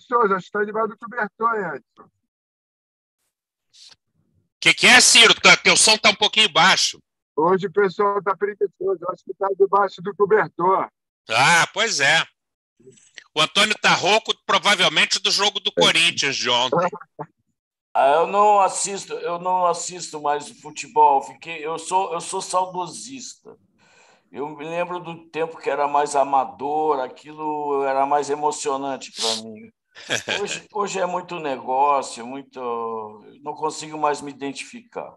Souza, acho que está debaixo do cobertor, Edson. O que, que é, Ciro? O tá, teu som está um pouquinho baixo. Hoje o pessoal está preguiçoso, acho que está debaixo do cobertor. Ah, pois é. O Antônio está rouco, provavelmente, do jogo do Corinthians de ontem. Ah, eu não assisto, eu não assisto mais o futebol. Fiquei, eu sou, eu sou saudosista. Eu me lembro do tempo que era mais amador, aquilo era mais emocionante para mim. Hoje, hoje é muito negócio, muito. Não consigo mais me identificar.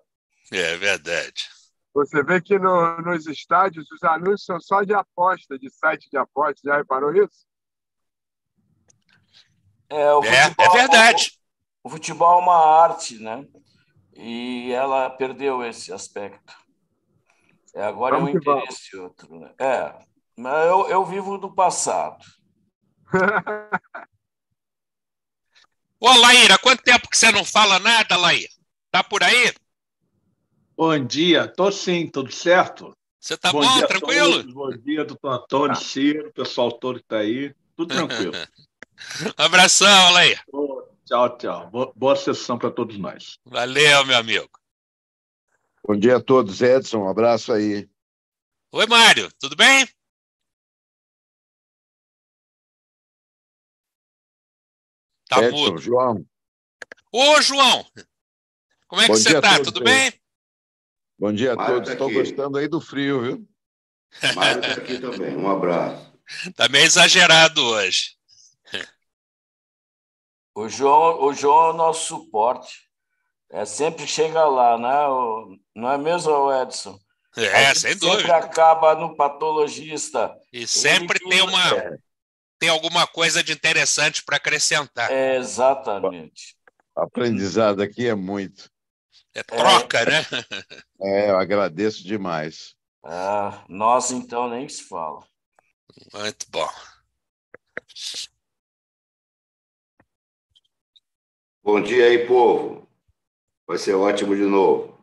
É verdade. Você vê que no, nos estádios os anúncios são só de aposta, de site de aposta. Já reparou isso? É, é futebol, é, é verdade. O, o, futebol é uma arte, né? E ela perdeu esse aspecto. É, agora Vamos é um interesse outro. Né? É, mas eu, eu vivo do passado. Ô, Laíra, quanto tempo que você não fala nada, Laíra? Tá por aí? Bom dia, tô sim, tudo certo? Você tá bom, bom dia, tranquilo? bom dia, doutor Antônio, ah. Ciro, pessoal todo que tá aí, tudo tranquilo. um abração, Laíra. Tchau, tchau. Boa, boa sessão para todos nós. Valeu, meu amigo. Bom dia a todos, Edson. Um abraço aí. Oi, Mário, tudo bem? Tá Edson, mudo. João. Ô, João! Como é Bom que você está? Tudo bem? Bom dia a Mário todos. Tá Estou gostando aí do frio, viu? Mário está aqui também. Um abraço. Está meio exagerado hoje. O João, o João é o nosso suporte. É, sempre chega lá, né? O, não é mesmo, Edson? É, sem dúvida. Sempre acaba no patologista. E sempre Ele tem uma. É tem alguma coisa de interessante para acrescentar. É, exatamente. O aprendizado aqui é muito. É troca, é... né? É, eu agradeço demais. Ah, nós, então, nem se fala. Muito bom. Bom dia aí, povo. Vai ser ótimo de novo.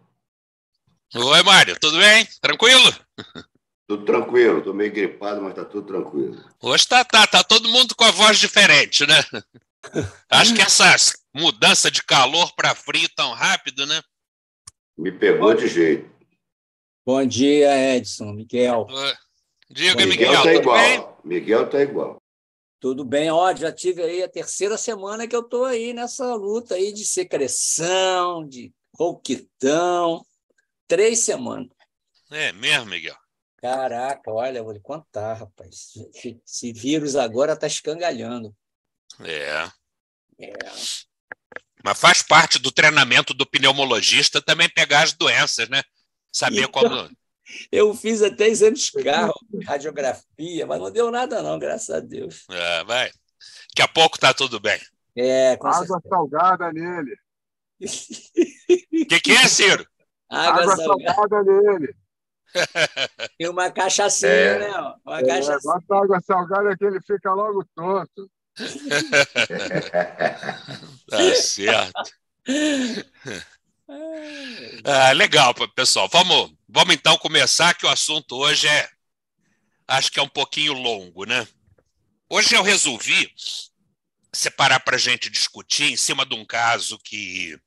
Oi, Mário, tudo bem? Tranquilo? Tudo tranquilo, estou meio gripado, mas está tudo tranquilo. Hoje está tá, tá todo mundo com a voz diferente, né? Acho que essa mudança de calor para frio tão rápido, né? Me pegou de jeito. Bom dia, Edson, Miguel. Diga, Miguel, Miguel tá igual. Bem? Miguel tá igual. Tudo bem, ó, já tive aí a terceira semana que eu tô aí nessa luta aí de secreção, de rouquidão. Três semanas. É mesmo, Miguel? Caraca, olha, vou lhe contar, rapaz. Esse vírus agora está escangalhando. É. é. Mas faz parte do treinamento do pneumologista também pegar as doenças, né? Saber então, como. Eu fiz até exames de carro, radiografia, mas não deu nada, não, graças a Deus. É, vai. Daqui a pouco tá tudo bem. É, com Água certeza. salgada nele. O que, que é, Ciro? Água, Água salgada. salgada nele. E uma cachaçinha, é. né? Uma é, cachaçinha. bota água salgada que ele fica logo tonto. tá certo. É. Ah, legal, pessoal. Vamos, vamos então começar, que o assunto hoje é. Acho que é um pouquinho longo, né? Hoje eu resolvi separar para a gente discutir em cima de um caso que,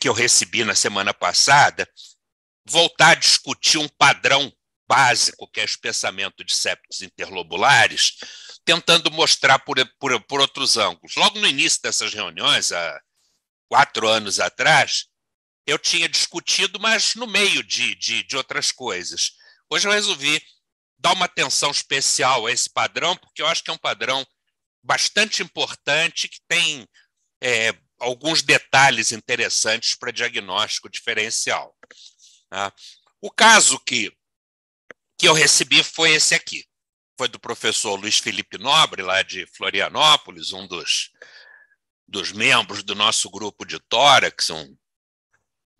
que eu recebi na semana passada, voltar a discutir um padrão básico, que é o espessamento de septos interlobulares, tentando mostrar por, por, por outros ângulos. Logo no início dessas reuniões, há quatro anos atrás, eu tinha discutido, mas no meio de, de, de outras coisas. Hoje eu resolvi dar uma atenção especial a esse padrão, porque eu acho que é um padrão bastante importante, que tem é, alguns detalhes interessantes para diagnóstico diferencial. Tá? o caso que, que eu recebi foi esse aqui. Foi do professor Luiz Felipe Nobre, lá de Florianópolis, um dos, dos membros do nosso grupo de tórax, um,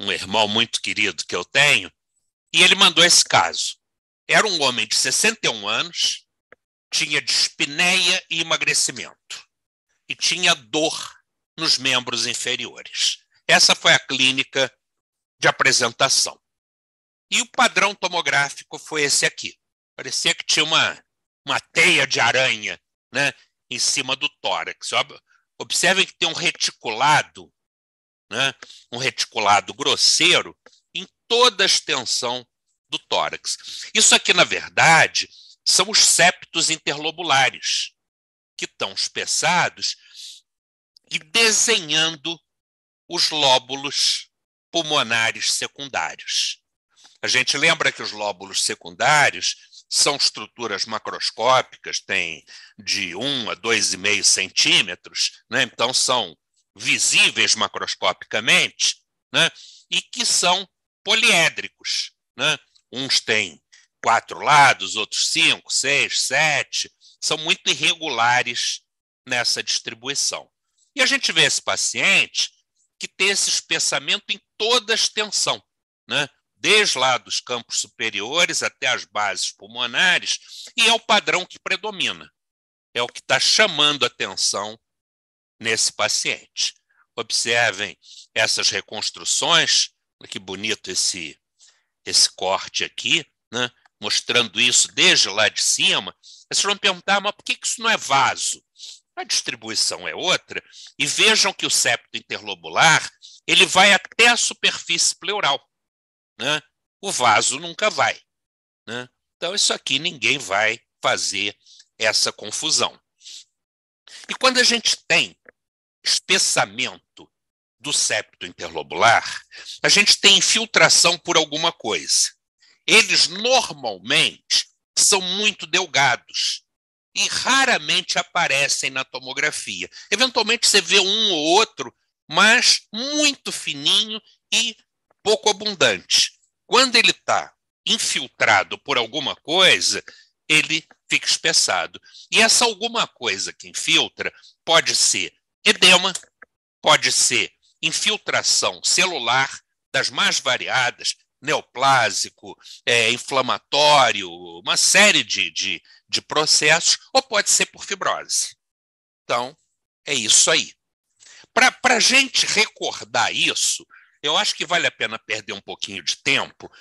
um irmão muito querido que eu tenho, e ele mandou esse caso. Era um homem de 61 anos, tinha dispneia e emagrecimento, e tinha dor nos membros inferiores. Essa foi a clínica de apresentação. E o padrão tomográfico foi esse aqui. Parecia que tinha uma, uma teia de aranha né, em cima do tórax. Observem que tem um reticulado, né, um reticulado grosseiro em toda a extensão do tórax. Isso aqui, na verdade, são os septos interlobulares, que estão espessados e desenhando os lóbulos pulmonares secundários. A gente lembra que os lóbulos secundários são estruturas macroscópicas, têm de 1 a 2,5 centímetros, né? então são visíveis macroscopicamente, né? e que são poliédricos. Né? Uns têm quatro lados, outros cinco, seis, sete, são muito irregulares nessa distribuição. E a gente vê esse paciente que tem esse espessamento em toda a extensão. Né? desde lá dos campos superiores até as bases pulmonares, e é o padrão que predomina. É o que está chamando atenção nesse paciente. Observem essas reconstruções, que bonito esse, esse corte aqui, né? mostrando isso desde lá de cima. Vocês vão perguntar, mas por que isso não é vaso? A distribuição é outra. E vejam que o septo interlobular ele vai até a superfície pleural né? o vaso nunca vai. Né? Então, isso aqui ninguém vai fazer essa confusão. E quando a gente tem espessamento do septo interlobular, a gente tem infiltração por alguma coisa. Eles normalmente são muito delgados e raramente aparecem na tomografia. Eventualmente você vê um ou outro, mas muito fininho e pouco abundante. Quando ele está infiltrado por alguma coisa, ele fica espessado. E essa alguma coisa que infiltra pode ser edema, pode ser infiltração celular das mais variadas, neoplásico, é, inflamatório, uma série de, de, de processos, ou pode ser por fibrose. Então, é isso aí. Para a gente recordar isso, eu acho que vale a pena perder um pouquinho de tempo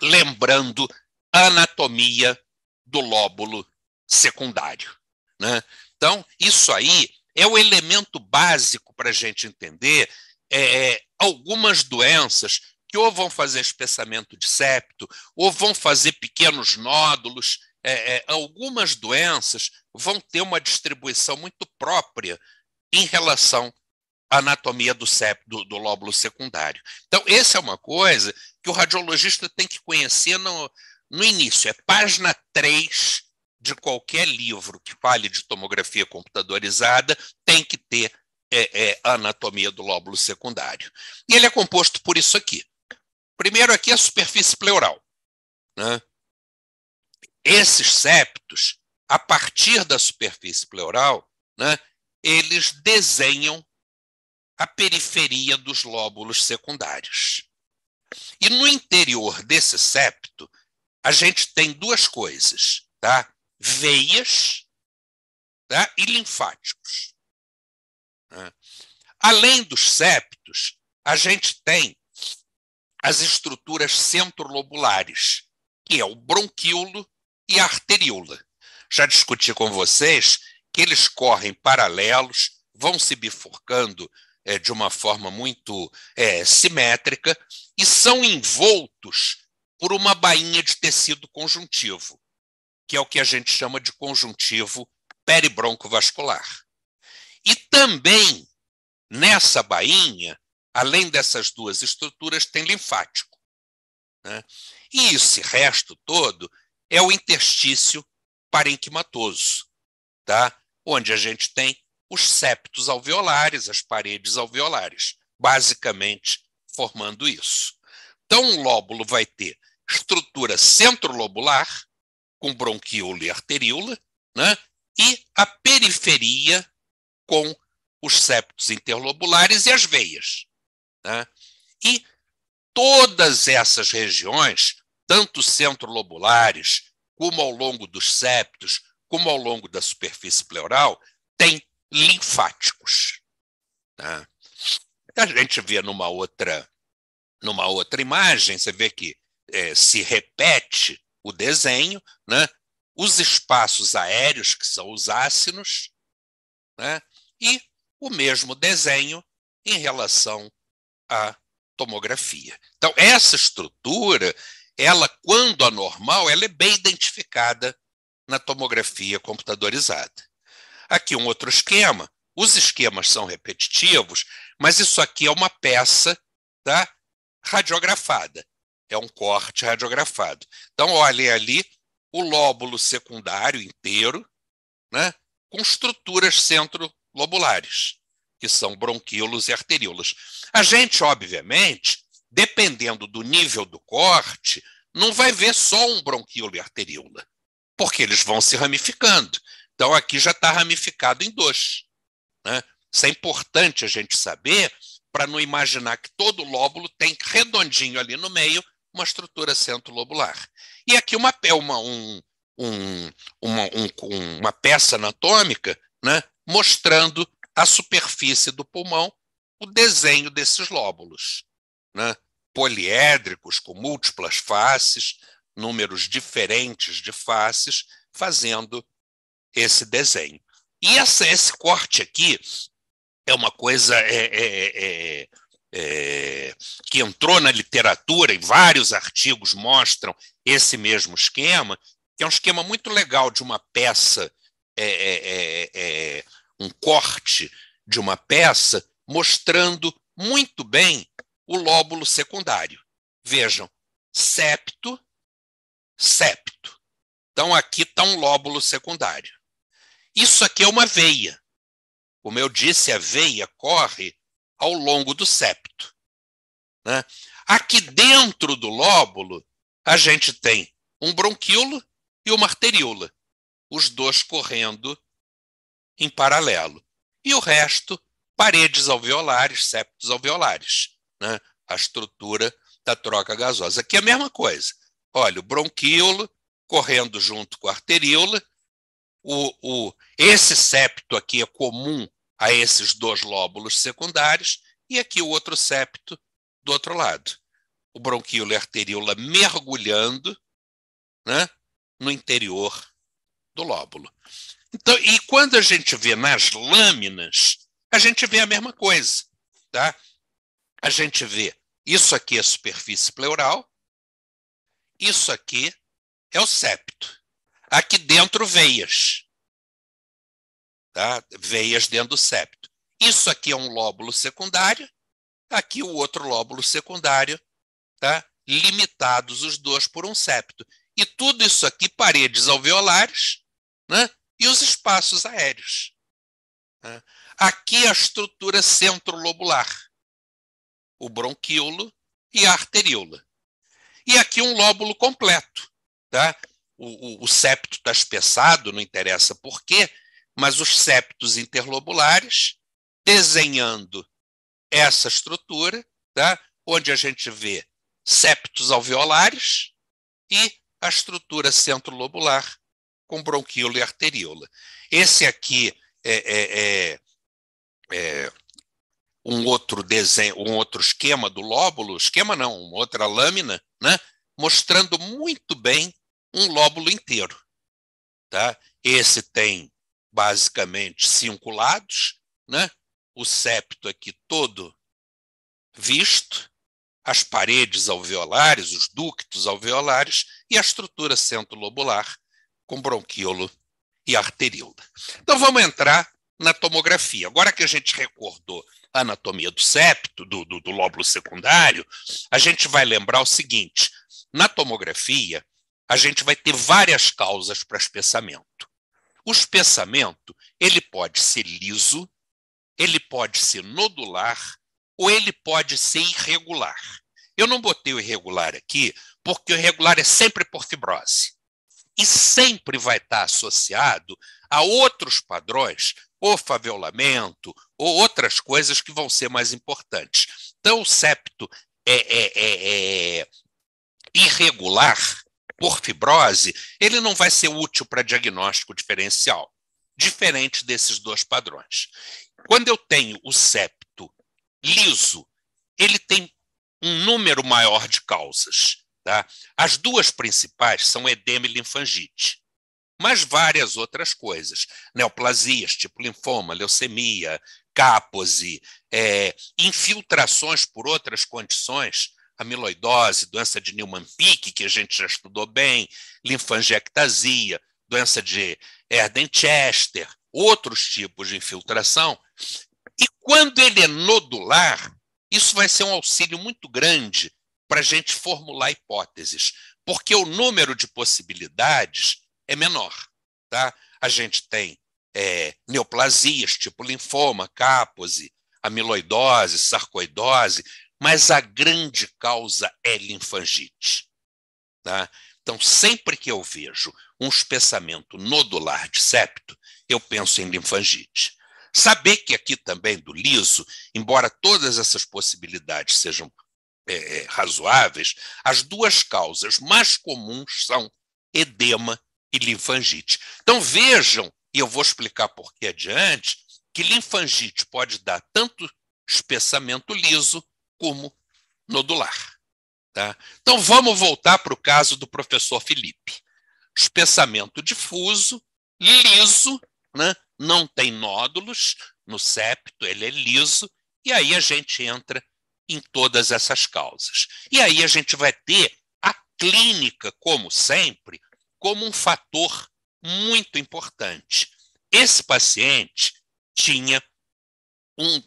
lembrando a anatomia do lóbulo secundário. Né? Então, isso aí é o elemento básico para a gente entender é, é, algumas doenças que ou vão fazer espessamento de septo, ou vão fazer pequenos nódulos. É, é, algumas doenças vão ter uma distribuição muito própria em relação anatomia do, sep, do, do, lóbulo secundário. Então, essa é uma coisa que o radiologista tem que conhecer no, no início, é página 3 de qualquer livro que fale de tomografia computadorizada, tem que ter é, é, a anatomia do lóbulo secundário. E ele é composto por isso aqui. Primeiro aqui a superfície pleural. Né? Esses septos, a partir da superfície pleural, né, eles desenham a periferia dos lóbulos secundários. E no interior desse septo, a gente tem duas coisas, tá? Veias tá? e linfáticos. Né? Além dos septos, a gente tem as estruturas centrolobulares, que é o bronquíolo e a arteríola. Já discuti com vocês que eles correm paralelos, vão se bifurcando é, de uma forma muito é, simétrica e são envoltos por uma bainha de tecido conjuntivo, que é o que a gente chama de conjuntivo peribroncovascular. E também nessa bainha, além dessas duas estruturas, tem linfático. Né? E esse resto todo é o interstício parenquimatoso, tá? onde a gente tem os septos alveolares, as paredes alveolares, basicamente formando isso. Então, um lóbulo vai ter estrutura centrolobular, com bronquíola e arteríola, né? e a periferia com os septos interlobulares e as veias. Né? E todas essas regiões, tanto centrolobulares, como ao longo dos septos, como ao longo da superfície pleural, têm linfáticos. Tá? A gente vê numa outra, numa outra imagem, você vê que é, se repete o desenho, né? os espaços aéreos, que são os ácinos, né? e o mesmo desenho em relação à tomografia. Então, essa estrutura, ela, quando anormal, ela é bem identificada na tomografia computadorizada. Aqui um outro esquema. Os esquemas são repetitivos, mas isso aqui é uma peça tá, radiografada. É um corte radiografado. Então, olhem ali o lóbulo secundário inteiro, né, com estruturas centro-lobulares, que são bronquíolos e arteríolos. A gente, obviamente, dependendo do nível do corte, não vai ver só um bronquíolo e arteríola, porque eles vão se ramificando. Então, aqui já está ramificado em dois. Né? Isso é importante a gente saber para não imaginar que todo lóbulo tem redondinho ali no meio uma estrutura centro-lobular. E aqui uma, uma, um, um, uma, um, uma peça anatômica né, mostrando a superfície do pulmão, o desenho desses lóbulos, né, poliédricos, com múltiplas faces, números diferentes de faces, fazendo esse desenho. E ah. essa, esse corte aqui é uma coisa é é, é, é, é, que entrou na literatura e vários artigos mostram esse mesmo esquema, que é um esquema muito legal de uma peça, é, um corte de uma peça mostrando muito bem o lóbulo secundário. Vejam, septo, septo. Então aqui está um lóbulo secundário. Isso aqui é uma veia. Como eu disse, a veia corre ao longo do septo. Né? Aqui dentro do lóbulo, a gente tem um bronquíolo e uma arteríola, os dois correndo em paralelo. E o resto, paredes alveolares, septos alveolares, né? a estrutura da troca gasosa. Aqui é a mesma coisa. Olha, o bronquíolo correndo junto com a arteríola, o, o, esse septo aqui é comum a esses dois lóbulos secundários, e aqui o outro septo do outro lado. O bronquíolo e a arteríola mergulhando né, no interior do lóbulo. Então, e quando a gente vê nas lâminas, a gente vê a mesma coisa. Tá? A gente vê isso aqui é a superfície pleural, isso aqui é o septo. Aqui dentro, veias. Tá? Veias dentro do septo. Isso aqui é um lóbulo secundário, aqui o outro lóbulo secundário, tá? limitados os dois por um septo. E tudo isso aqui, paredes alveolares né? e os espaços aéreos. Né? Aqui a estrutura centrolobular, o bronquíolo e a arteríola. E aqui um lóbulo completo, tá? o, o, o septo está espessado, não interessa por quê, mas os septos interlobulares desenhando essa estrutura, tá? onde a gente vê septos alveolares e a estrutura centrolobular com bronquíola e arteríola. Esse aqui é, é, é, é um outro desenho, um outro esquema do lóbulo, esquema não, uma outra lâmina, né? mostrando muito bem um lóbulo inteiro. Tá? Esse tem basicamente cinco lados, né? o septo aqui todo visto, as paredes alveolares, os ductos alveolares e a estrutura centro-lobular com bronquíolo e arteríola. Então vamos entrar na tomografia. Agora que a gente recordou a anatomia do septo, do, do, do lóbulo secundário, a gente vai lembrar o seguinte: na tomografia, a gente vai ter várias causas para espessamento. O espessamento, ele pode ser liso, ele pode ser nodular ou ele pode ser irregular. Eu não botei o irregular aqui porque o irregular é sempre por fibrose e sempre vai estar associado a outros padrões, ou favelamento ou outras coisas que vão ser mais importantes. Então, o septo é, é, é, é irregular, por fibrose, ele não vai ser útil para diagnóstico diferencial, diferente desses dois padrões. Quando eu tenho o septo liso, ele tem um número maior de causas. Tá? As duas principais são edema e linfangite, mas várias outras coisas. Neoplasias, tipo linfoma, leucemia, cápose, é, infiltrações por outras condições amiloidose, doença de Newman-Pick, que a gente já estudou bem, linfangiectasia, doença de Erden-Chester, outros tipos de infiltração. E quando ele é nodular, isso vai ser um auxílio muito grande para a gente formular hipóteses, porque o número de possibilidades é menor. Tá? A gente tem é, neoplasias, tipo linfoma, cápose, amiloidose, sarcoidose, mas a grande causa é linfangite. Tá? Então, sempre que eu vejo um espessamento nodular de septo, eu penso em linfangite. Saber que aqui também do liso, embora todas essas possibilidades sejam é, é razoáveis, as duas causas mais comuns são edema e linfangite. Então vejam, e eu vou explicar por que adiante, que linfangite pode dar tanto espessamento liso como nodular. Tá? Então vamos voltar para o caso do professor Felipe. Pensamento difuso, liso, né? não tem nódulos no septo, ele é liso, e aí a gente entra em todas essas causas. E aí a gente vai ter a clínica, como sempre, como um fator muito importante. Esse paciente tinha um,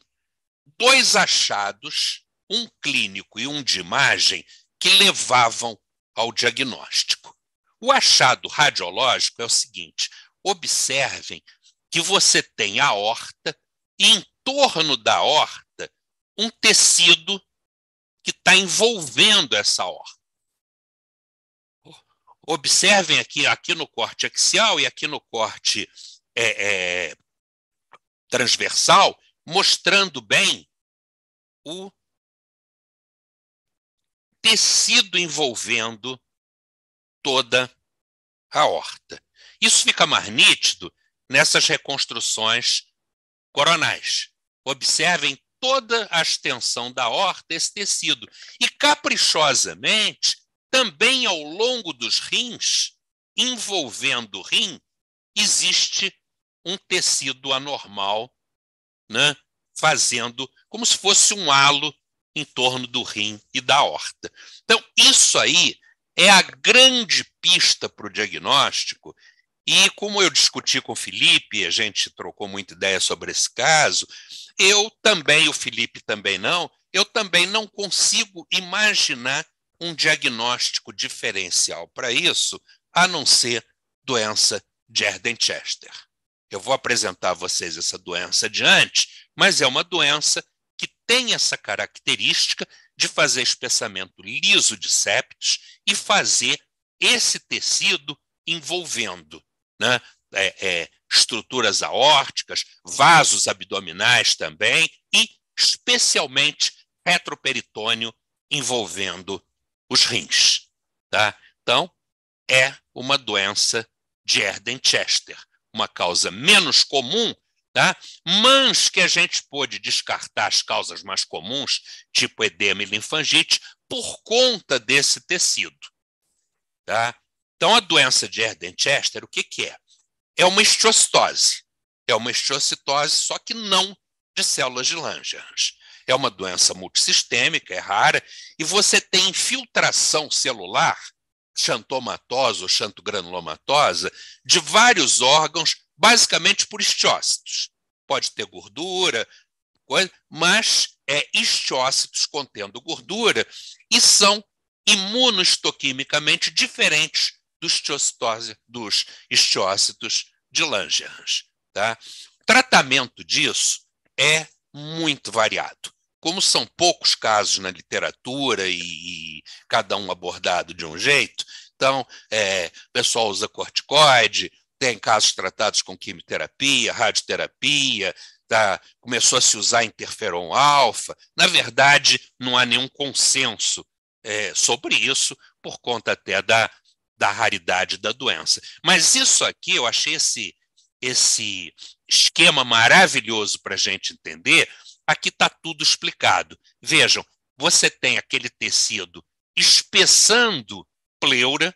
dois achados um clínico e um de imagem que levavam ao diagnóstico. O achado radiológico é o seguinte: observem que você tem a horta e em torno da horta um tecido que está envolvendo essa horta. Observem aqui, aqui no corte axial e aqui no corte é, é, transversal, mostrando bem o tecido envolvendo toda a horta. Isso fica mais nítido nessas reconstruções coronais. Observem toda a extensão da horta, esse tecido. E caprichosamente, também ao longo dos rins, envolvendo o rim, existe um tecido anormal, né? fazendo como se fosse um halo em torno do rim e da horta. Então, isso aí é a grande pista para o diagnóstico. E como eu discuti com o Felipe, a gente trocou muita ideia sobre esse caso, eu também, o Felipe também não, eu também não consigo imaginar um diagnóstico diferencial para isso, a não ser doença de Erden-Chester. Eu vou apresentar a vocês essa doença adiante, mas é uma doença que tem essa característica de fazer espessamento liso de septos e fazer esse tecido envolvendo né, é, é, estruturas aórticas, vasos abdominais também e especialmente retroperitônio envolvendo os rins. Tá? Então, é uma doença de Erden-Chester, uma causa menos comum Tá? Mas que a gente pôde descartar as causas mais comuns, tipo edema e linfangite, por conta desse tecido. Tá? Então, a doença de erden o que, que é? É uma histiocitose. É uma histiocitose, só que não de células de Langerhans. É uma doença multissistêmica, é rara, e você tem infiltração celular, xantomatosa ou xantogranulomatosa, de vários órgãos basicamente por estiócitos. Pode ter gordura, coisa, mas é estiócitos contendo gordura e são imunohistoquimicamente diferentes dos, dos estiócitos de Langerhans. Tá? O tratamento disso é muito variado. Como são poucos casos na literatura e, e cada um abordado de um jeito, então, é, o pessoal usa corticoide, tem casos tratados com quimioterapia, radioterapia, tá? começou a se usar interferon alfa. Na verdade, não há nenhum consenso é, sobre isso, por conta até da, da raridade da doença. Mas isso aqui, eu achei esse, esse esquema maravilhoso para a gente entender. Aqui está tudo explicado. Vejam, você tem aquele tecido espessando pleura,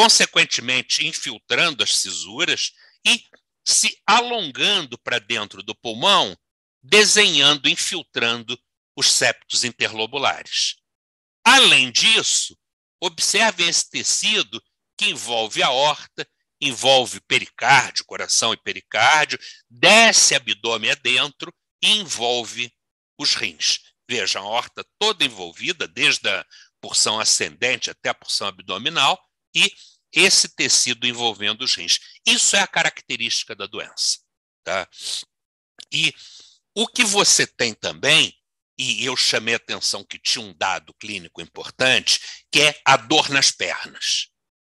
consequentemente infiltrando as cisuras e se alongando para dentro do pulmão, desenhando, infiltrando os septos interlobulares. Além disso, observem esse tecido que envolve a horta, envolve pericárdio, coração e pericárdio, desce abdômen adentro e envolve os rins. Vejam, a horta toda envolvida, desde a porção ascendente até a porção abdominal, e esse tecido envolvendo os rins. Isso é a característica da doença. Tá? E o que você tem também, e eu chamei a atenção que tinha um dado clínico importante, que é a dor nas pernas.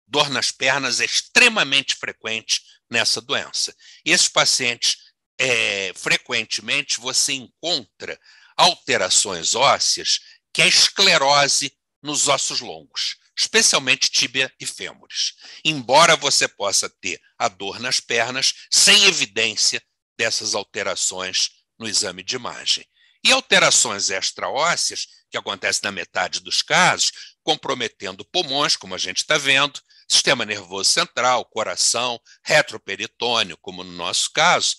Dor nas pernas é extremamente frequente nessa doença. E esses pacientes, é, frequentemente, você encontra alterações ósseas, que é esclerose nos ossos longos especialmente tíbia e fêmures, embora você possa ter a dor nas pernas sem evidência dessas alterações no exame de imagem. E alterações extraósseas, que acontecem na metade dos casos, comprometendo pulmões, como a gente está vendo, sistema nervoso central, coração, retroperitônio, como no nosso caso,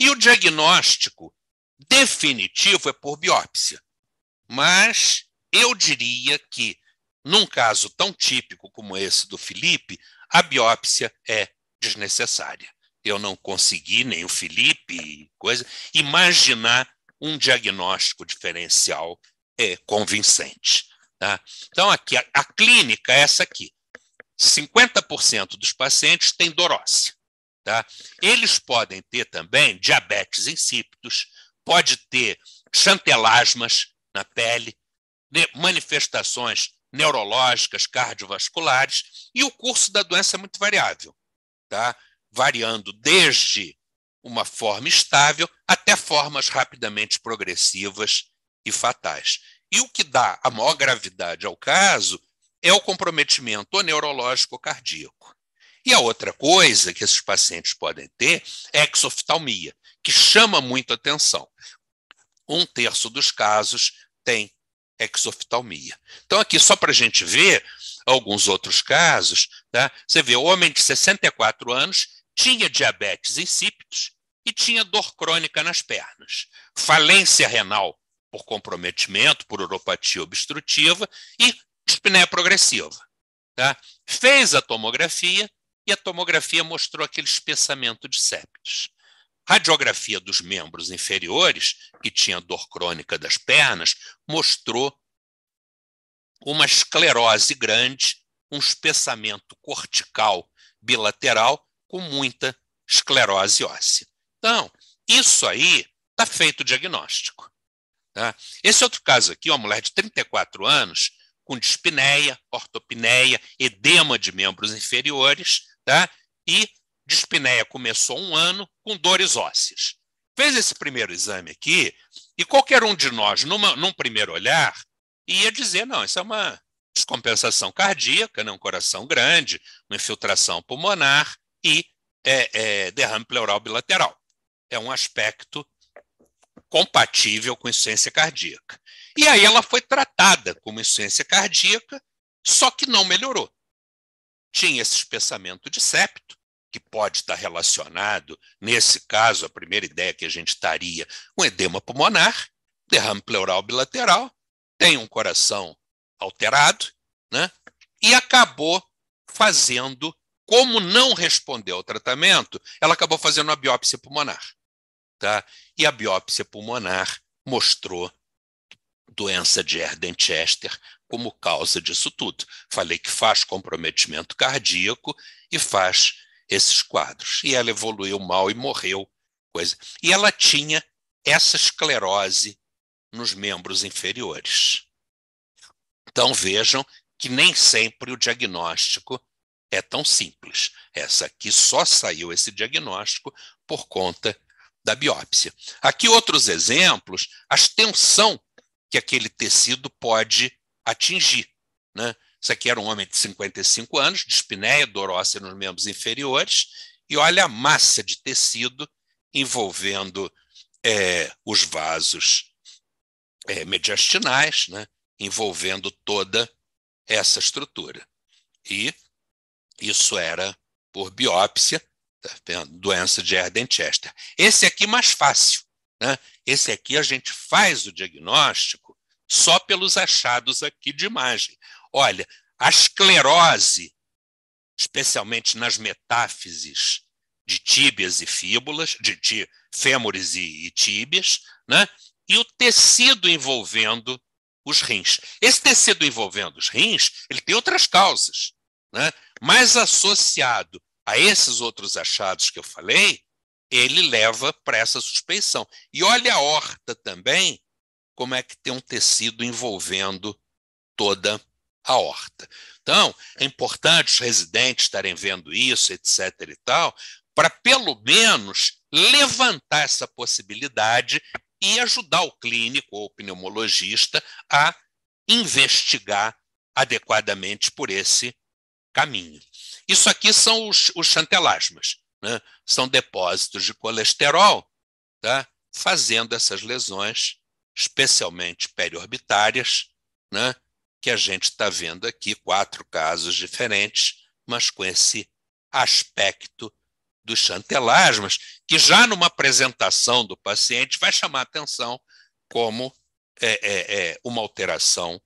e o diagnóstico definitivo é por biópsia. Mas eu diria que num caso tão típico como esse do Felipe, a biópsia é desnecessária. Eu não consegui, nem o Felipe, coisa, imaginar um diagnóstico diferencial é, convincente. Tá? Então, aqui, a, a clínica é essa aqui. 50% dos pacientes têm dorose. Tá? Eles podem ter também diabetes insípidos, pode ter chantelasmas na pele, né? manifestações neurológicas, cardiovasculares, e o curso da doença é muito variável, tá? variando desde uma forma estável até formas rapidamente progressivas e fatais. E o que dá a maior gravidade ao caso é o comprometimento ou neurológico ou cardíaco. E a outra coisa que esses pacientes podem ter é exoftalmia, que chama muito atenção. Um terço dos casos tem exoftalmia. Então, aqui, só para a gente ver alguns outros casos, tá? você vê, o homem de 64 anos tinha diabetes insípidos e tinha dor crônica nas pernas, falência renal por comprometimento, por uropatia obstrutiva e dispneia progressiva. Tá? Fez a tomografia e a tomografia mostrou aquele espessamento de septos. Radiografia dos membros inferiores, que tinha dor crônica das pernas, mostrou uma esclerose grande, um espessamento cortical bilateral com muita esclerose óssea. Então, isso aí está feito o diagnóstico. Tá? Esse outro caso aqui, uma mulher de 34 anos, com dispneia, ortopneia, edema de membros inferiores, tá? e dispneia começou um ano com dores ósseas. Fez esse primeiro exame aqui e qualquer um de nós, numa, num primeiro olhar, ia dizer, não, isso é uma descompensação cardíaca, né? um coração grande, uma infiltração pulmonar e é, é, derrame pleural bilateral. É um aspecto compatível com insuficiência cardíaca. E aí ela foi tratada como insuficiência cardíaca, só que não melhorou. Tinha esse espessamento de septo, que pode estar relacionado, nesse caso, a primeira ideia que a gente estaria com edema pulmonar, derrame pleural bilateral, tem um coração alterado, né? E acabou fazendo, como não respondeu ao tratamento, ela acabou fazendo uma biópsia pulmonar, tá? E a biópsia pulmonar mostrou doença de Erden-Chester como causa disso tudo. Falei que faz comprometimento cardíaco e faz esses quadros. E ela evoluiu mal e morreu. Coisa. E ela tinha essa esclerose nos membros inferiores. Então vejam que nem sempre o diagnóstico é tão simples. Essa aqui só saiu esse diagnóstico por conta da biópsia. Aqui outros exemplos, a extensão que aquele tecido pode atingir. Né? Isso aqui era um homem de 55 anos, espinéia dorócea nos membros inferiores, e olha a massa de tecido envolvendo é, os vasos é, mediastinais, né, envolvendo toda essa estrutura. E isso era por biópsia, tá vendo? doença de Erden-Chester. Esse aqui mais fácil. Né? Esse aqui a gente faz o diagnóstico só pelos achados aqui de imagem. Olha, a esclerose, especialmente nas metáfises de tíbias e fíbulas, de, de fêmures e, e tíbias, né? e o tecido envolvendo os rins. Esse tecido envolvendo os rins, ele tem outras causas, né? mas associado a esses outros achados que eu falei, ele leva para essa suspeição. E olha a horta também, como é que tem um tecido envolvendo toda horta. Então, é importante os residentes estarem vendo isso, etc. e tal, para pelo menos levantar essa possibilidade e ajudar o clínico ou o pneumologista a investigar adequadamente por esse caminho. Isso aqui são os, os chantelasmas, né? são depósitos de colesterol, tá? fazendo essas lesões, especialmente periorbitárias, né? que a gente está vendo aqui quatro casos diferentes, mas com esse aspecto dos chantelasmas, que já numa apresentação do paciente vai chamar atenção como é, é, é uma alteração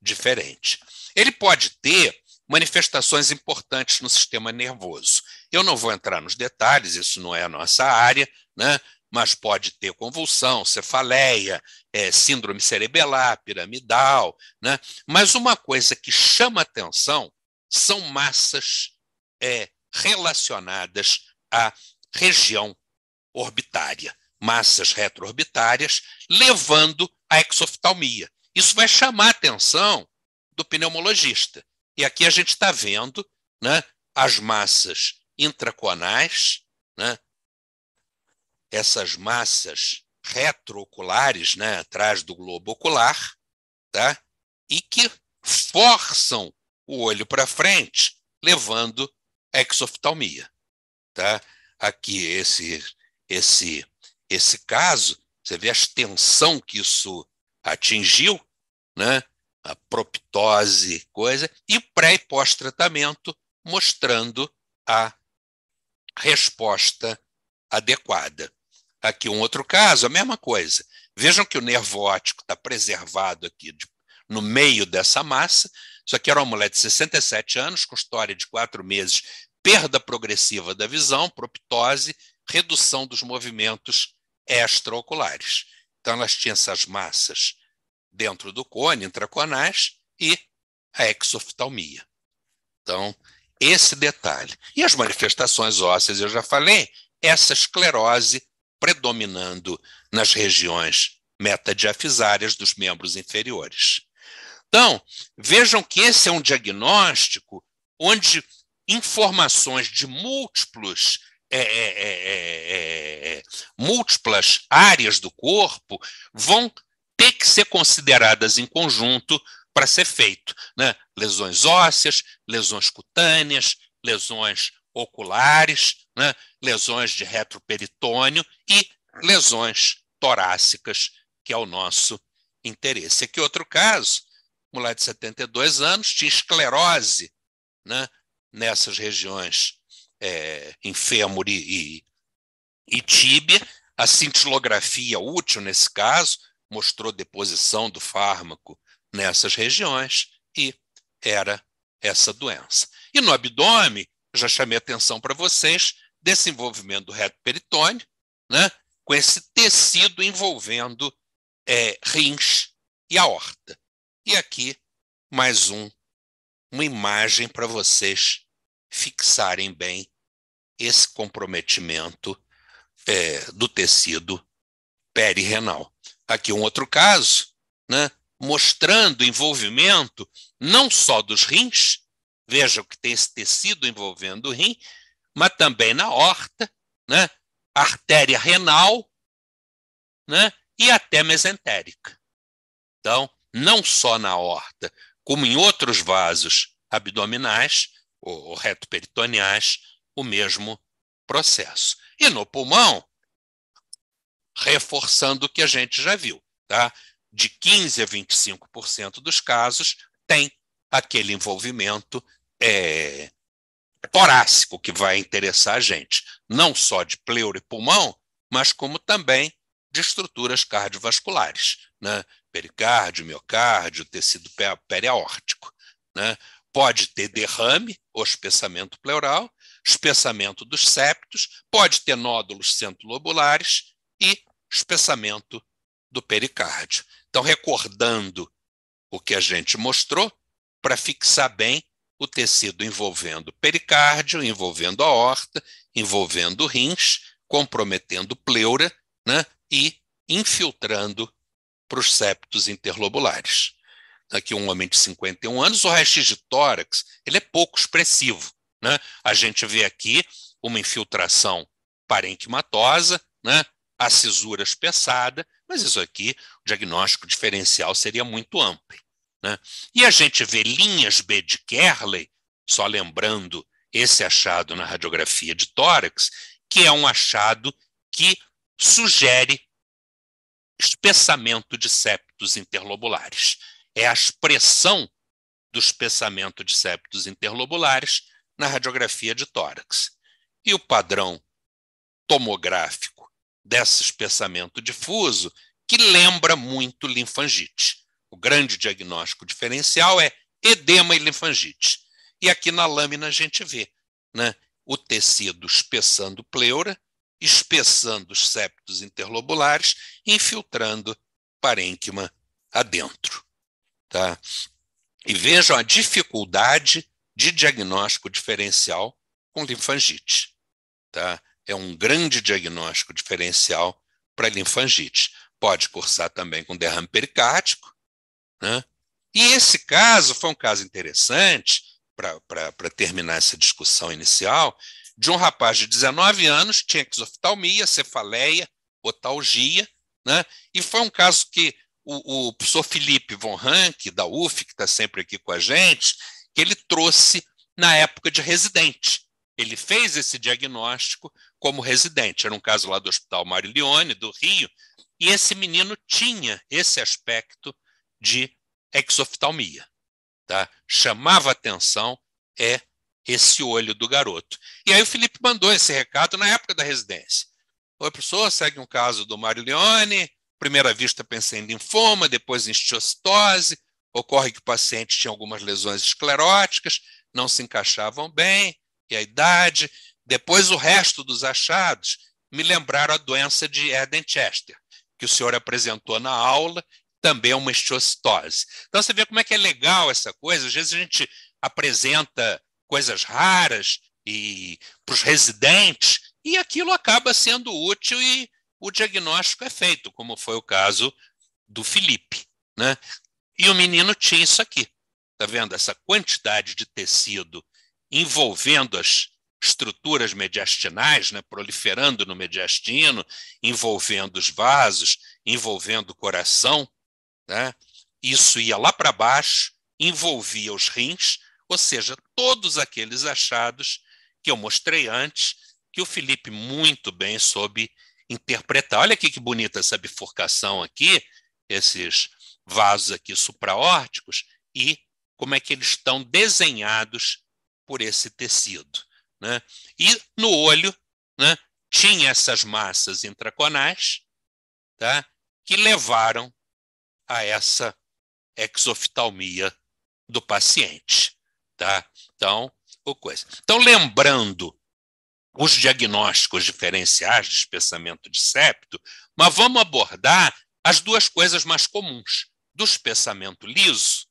diferente. Ele pode ter manifestações importantes no sistema nervoso. Eu não vou entrar nos detalhes, isso não é a nossa área, né? mas pode ter convulsão, cefaleia, é, síndrome cerebelar, piramidal. Né? Mas uma coisa que chama atenção são massas é, relacionadas à região orbitária, massas retroorbitárias, levando à exoftalmia. Isso vai chamar a atenção do pneumologista. E aqui a gente está vendo né, as massas intraconais, né, essas massas retrooculares, né, atrás do globo ocular, tá? e que forçam o olho para frente, levando a exoftalmia. Tá? Aqui, esse, esse, esse caso, você vê a extensão que isso atingiu, né? a proptose, coisa, e pré e pós-tratamento, mostrando a resposta adequada. Aqui um outro caso, a mesma coisa. Vejam que o nervo óptico está preservado aqui de, no meio dessa massa. Isso aqui era uma mulher de 67 anos, com história de quatro meses, perda progressiva da visão, proptose, redução dos movimentos extraoculares. Então, elas tinham essas massas dentro do cone, intraconais, e a exoftalmia. Então, esse detalhe. E as manifestações ósseas, eu já falei, essa esclerose predominando nas regiões metadiafisárias dos membros inferiores. Então, vejam que esse é um diagnóstico onde informações de múltiplos é é é, é, é, é, múltiplas áreas do corpo vão ter que ser consideradas em conjunto para ser feito. Né? Lesões ósseas, lesões cutâneas, lesões oculares, né? lesões de retroperitônio e lesões torácicas, que é o nosso interesse. Aqui outro caso, mulher de 72 anos, tinha esclerose né? nessas regiões é, em fêmur e, e, e tíbia. A cintilografia útil nesse caso mostrou deposição do fármaco nessas regiões e era essa doença. E no abdômen, já chamei atenção para vocês, desenvolvimento do reto peritônio, né, com esse tecido envolvendo é, rins e aorta. E aqui mais um, uma imagem para vocês fixarem bem esse comprometimento é, do tecido perirenal. Aqui um outro caso, né, mostrando envolvimento não só dos rins, vejam que tem esse tecido envolvendo o rim, mas também na horta, né? artéria renal né? e até mesentérica. Então, não só na horta, como em outros vasos abdominais ou, retoperitoniais, o mesmo processo. E no pulmão, reforçando o que a gente já viu, tá? de 15% a 25% dos casos tem aquele envolvimento é, torácico que vai interessar a gente, não só de pleura e pulmão, mas como também de estruturas cardiovasculares, né? pericárdio, miocárdio, tecido periaórtico. Né? Pode ter derrame ou espessamento pleural, espessamento dos septos, pode ter nódulos centrolobulares e espessamento do pericárdio. Então, recordando o que a gente mostrou, para fixar bem o tecido envolvendo pericárdio, envolvendo a horta, envolvendo rins, comprometendo pleura né, e infiltrando para os septos interlobulares. Aqui um homem de 51 anos, o raio-x de tórax ele é pouco expressivo. Né? A gente vê aqui uma infiltração parenquimatosa, né? a cisura espessada, mas isso aqui, o diagnóstico diferencial seria muito amplo. Né? E a gente vê linhas B de Kerley, só lembrando esse achado na radiografia de tórax, que é um achado que sugere espessamento de septos interlobulares. É a expressão do espessamento de septos interlobulares na radiografia de tórax. E o padrão tomográfico desse espessamento difuso, que lembra muito linfangite o grande diagnóstico diferencial é edema e linfangite. E aqui na lâmina a gente vê né, o tecido espessando pleura, espessando os septos interlobulares, infiltrando parênquima adentro. Tá? E vejam a dificuldade de diagnóstico diferencial com linfangite. Tá? É um grande diagnóstico diferencial para linfangite. Pode cursar também com derrame pericárdico, né? E esse caso foi um caso interessante, para terminar essa discussão inicial, de um rapaz de 19 anos, tinha exoftalmia, cefaleia, otalgia, né? e foi um caso que o, o professor Felipe von Ranke, da UF, que está sempre aqui com a gente, que ele trouxe na época de residente. Ele fez esse diagnóstico como residente. Era um caso lá do Hospital Marilione, do Rio, e esse menino tinha esse aspecto de exoftalmia. Tá? Chamava atenção é esse olho do garoto. E aí o Felipe mandou esse recado na época da residência. Oi, professor, segue um caso do Mário Leone. Primeira vista pensei em linfoma, depois em histiostose. Ocorre que o paciente tinha algumas lesões escleróticas, não se encaixavam bem, e a idade. Depois o resto dos achados me lembraram a doença de Eden Chester, que o senhor apresentou na aula também é uma histiocitose. Então você vê como é que é legal essa coisa. Às vezes a gente apresenta coisas raras e para os residentes e aquilo acaba sendo útil e o diagnóstico é feito, como foi o caso do Felipe, né? E o menino tinha isso aqui, tá vendo? Essa quantidade de tecido envolvendo as estruturas mediastinais, né, proliferando no mediastino, envolvendo os vasos, envolvendo o coração, né? Isso ia lá para baixo, envolvia os rins, ou seja, todos aqueles achados que eu mostrei antes, que o Felipe muito bem soube interpretar. Olha aqui que bonita essa bifurcação aqui, esses vasos aqui supraórticos e como é que eles estão desenhados por esse tecido. Né? E no olho né, tinha essas massas intraconais tá, que levaram a essa exoftalmia do paciente, tá? Então, o coisa. Então, lembrando os diagnósticos diferenciais de espessamento de septo, mas vamos abordar as duas coisas mais comuns, do espessamento liso,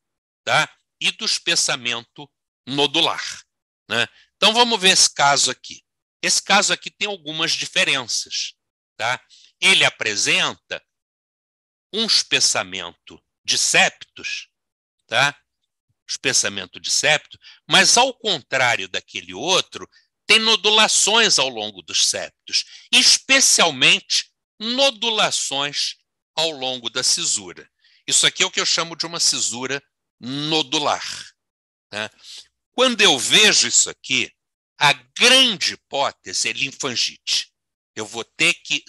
tá? E do espessamento nodular, né? Então, vamos ver esse caso aqui. Esse caso aqui tem algumas diferenças, tá? Ele apresenta uns pensamento disseptos, tá? Os de septo, mas ao contrário daquele outro, tem nodulações ao longo dos septos, especialmente nodulações ao longo da cisura. Isso aqui é o que eu chamo de uma cisura nodular. Né? Quando eu vejo isso aqui, a grande hipótese é linfangite. Eu vou ter que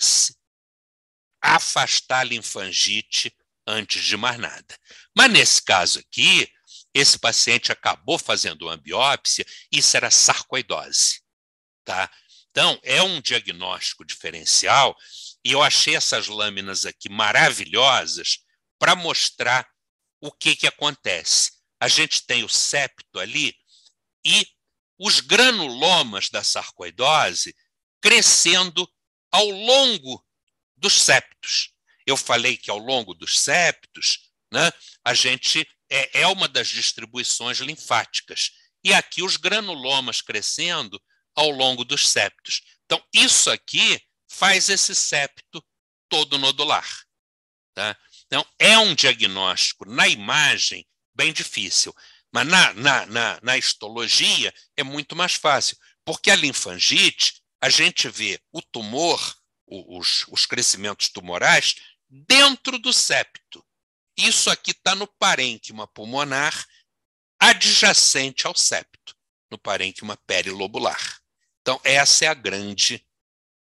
afastar a linfangite antes de mais nada. Mas nesse caso aqui, esse paciente acabou fazendo uma biópsia, isso era sarcoidose, tá? Então, é um diagnóstico diferencial e eu achei essas lâminas aqui maravilhosas para mostrar o que, que acontece. A gente tem o septo ali e os granulomas da sarcoidose crescendo ao longo dos septos. Eu falei que ao longo dos septos, né, a gente é, é uma das distribuições linfáticas. E aqui os granulomas crescendo ao longo dos septos. Então, isso aqui faz esse septo todo nodular. Tá? Então, é um diagnóstico na imagem bem difícil, mas na, na, na, na histologia é muito mais fácil, porque a linfangite, a gente vê o tumor os, os crescimentos tumorais dentro do septo. Isso aqui está no parênquima pulmonar adjacente ao septo, no parênquima perilobular. Então, essa é a grande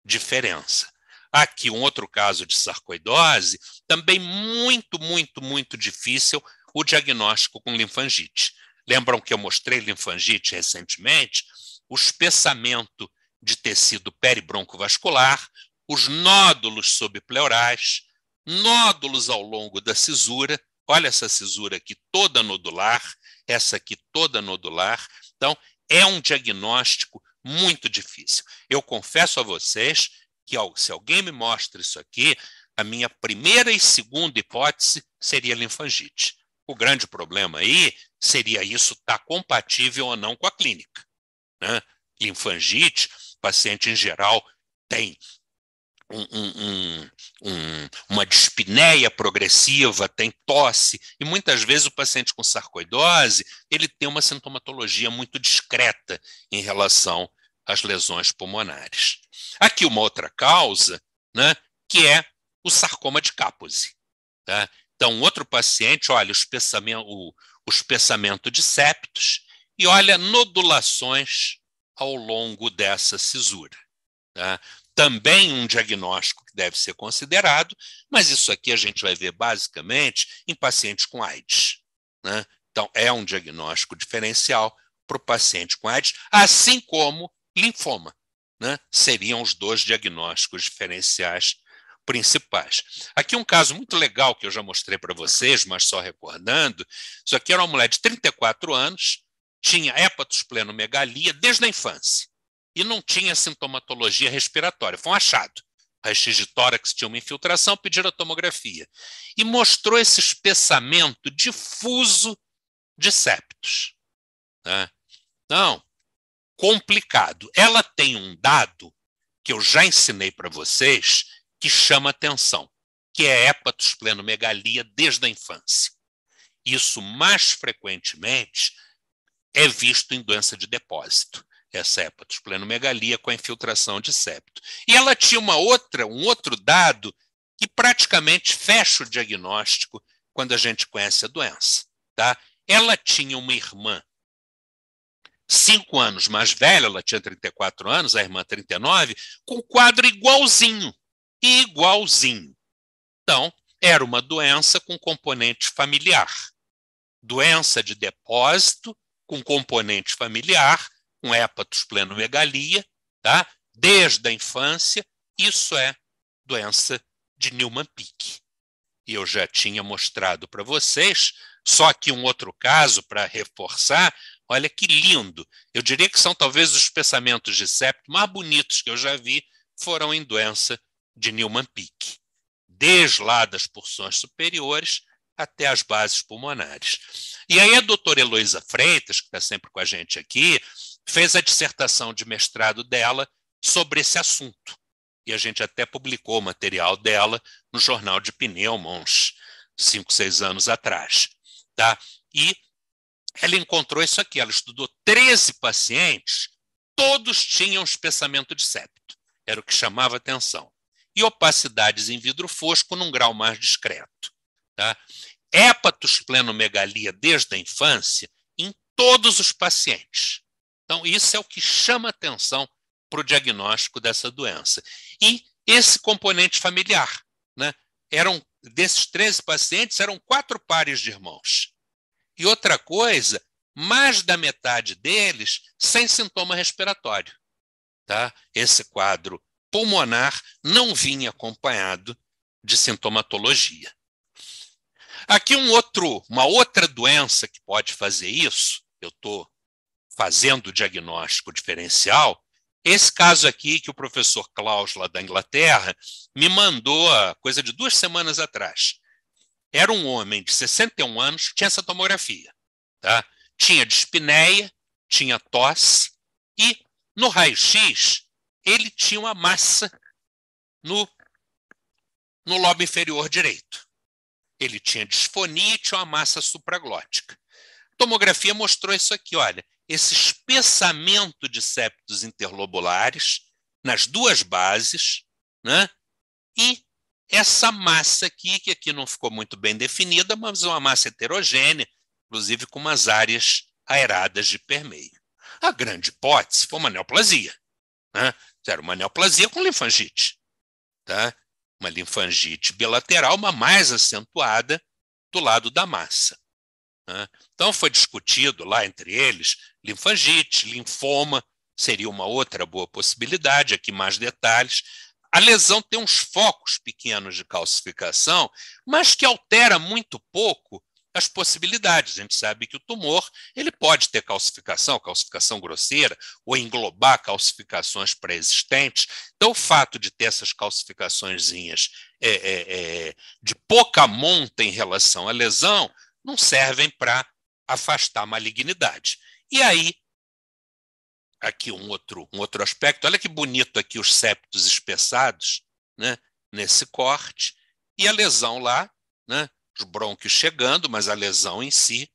diferença. Aqui, um outro caso de sarcoidose, também muito, muito, muito difícil o diagnóstico com linfangite. Lembram que eu mostrei linfangite recentemente? O espessamento de tecido peribroncovascular, os nódulos subpleurais, nódulos ao longo da cisura. Olha essa cisura aqui toda nodular, essa aqui toda nodular. Então, é um diagnóstico muito difícil. Eu confesso a vocês que se alguém me mostra isso aqui, a minha primeira e segunda hipótese seria linfangite. O grande problema aí seria isso estar tá compatível ou não com a clínica. Né? Linfangite, paciente em geral tem um, um, uma dispneia progressiva, tem tosse, e muitas vezes o paciente com sarcoidose ele tem uma sintomatologia muito discreta em relação às lesões pulmonares. Aqui uma outra causa, né, que é o sarcoma de Kaposi. Tá? Então, outro paciente, olha, os pensamento, o, o espessamento de septos e olha nodulações ao longo dessa cisura. Tá? também um diagnóstico que deve ser considerado, mas isso aqui a gente vai ver basicamente em pacientes com AIDS. Né? Então, é um diagnóstico diferencial para o paciente com AIDS, assim como linfoma. Né? Seriam os dois diagnósticos diferenciais principais. Aqui um caso muito legal que eu já mostrei para vocês, mas só recordando. Isso aqui era uma mulher de 34 anos, tinha hepatosplenomegalia desde a infância e não tinha sintomatologia respiratória. Foi um achado. a raio de tórax tinha uma infiltração, pediram a tomografia. E mostrou esse espessamento difuso de septos. Né? Não, complicado. Ela tem um dado que eu já ensinei para vocês que chama atenção, que é hepatos plenomegalia desde a infância. Isso mais frequentemente é visto em doença de depósito é septo, esplenomegalia com a infiltração de septo. E ela tinha uma outra, um outro dado que praticamente fecha o diagnóstico quando a gente conhece a doença. Tá? Ela tinha uma irmã cinco anos mais velha, ela tinha 34 anos, a irmã 39, com quadro igualzinho, igualzinho. Então, era uma doença com componente familiar. Doença de depósito com componente familiar com hepatos plenomegalia, tá? desde a infância, isso é doença de Newman-Pick. E eu já tinha mostrado para vocês, só que um outro caso para reforçar, olha que lindo. Eu diria que são talvez os pensamentos de septo mais bonitos que eu já vi foram em doença de Newman-Pick, desde lá das porções superiores até as bases pulmonares. E aí a doutora Heloísa Freitas, que está sempre com a gente aqui, fez a dissertação de mestrado dela sobre esse assunto. E a gente até publicou o material dela no jornal de Pneuma, uns seis anos atrás. Tá? E ela encontrou isso aqui. Ela estudou 13 pacientes, todos tinham espessamento de septo. Era o que chamava atenção. E opacidades em vidro fosco num grau mais discreto. Tá? Hepatosplenomegalia desde a infância em todos os pacientes. Então, isso é o que chama atenção para o diagnóstico dessa doença. E esse componente familiar, né? Eram desses 13 pacientes, eram quatro pares de irmãos. E outra coisa, mais da metade deles sem sintoma respiratório. Tá? Esse quadro pulmonar não vinha acompanhado de sintomatologia. Aqui um outro, uma outra doença que pode fazer isso, eu estou fazendo o diagnóstico diferencial, esse caso aqui que o professor Klaus, lá da Inglaterra, me mandou coisa de duas semanas atrás. Era um homem de 61 anos, tinha essa tomografia. Tá? Tinha dispneia, tinha tosse e, no raio-x, ele tinha uma massa no, no lobo inferior direito. Ele tinha disfonia e tinha uma massa supraglótica. tomografia mostrou isso aqui, olha esse espessamento de septos interlobulares nas duas bases, né? e essa massa aqui, que aqui não ficou muito bem definida, mas é uma massa heterogênea, inclusive com umas áreas aeradas de permeio. A grande hipótese foi uma neoplasia. Né? Era uma neoplasia com linfangite. Tá? Uma linfangite bilateral, uma mais acentuada do lado da massa. Né? Então, foi discutido lá entre eles linfangite, linfoma, seria uma outra boa possibilidade, aqui mais detalhes. A lesão tem uns focos pequenos de calcificação, mas que altera muito pouco as possibilidades. A gente sabe que o tumor ele pode ter calcificação, calcificação grosseira, ou englobar calcificações pré-existentes. Então, o fato de ter essas calcificaçõeszinhas é, é, é, de pouca monta em relação à lesão não servem para afastar a malignidade. E aí, aqui um outro, um outro aspecto, olha que bonito aqui os septos espessados, né, nesse corte, e a lesão lá, né, os brônquios chegando, mas a lesão em si,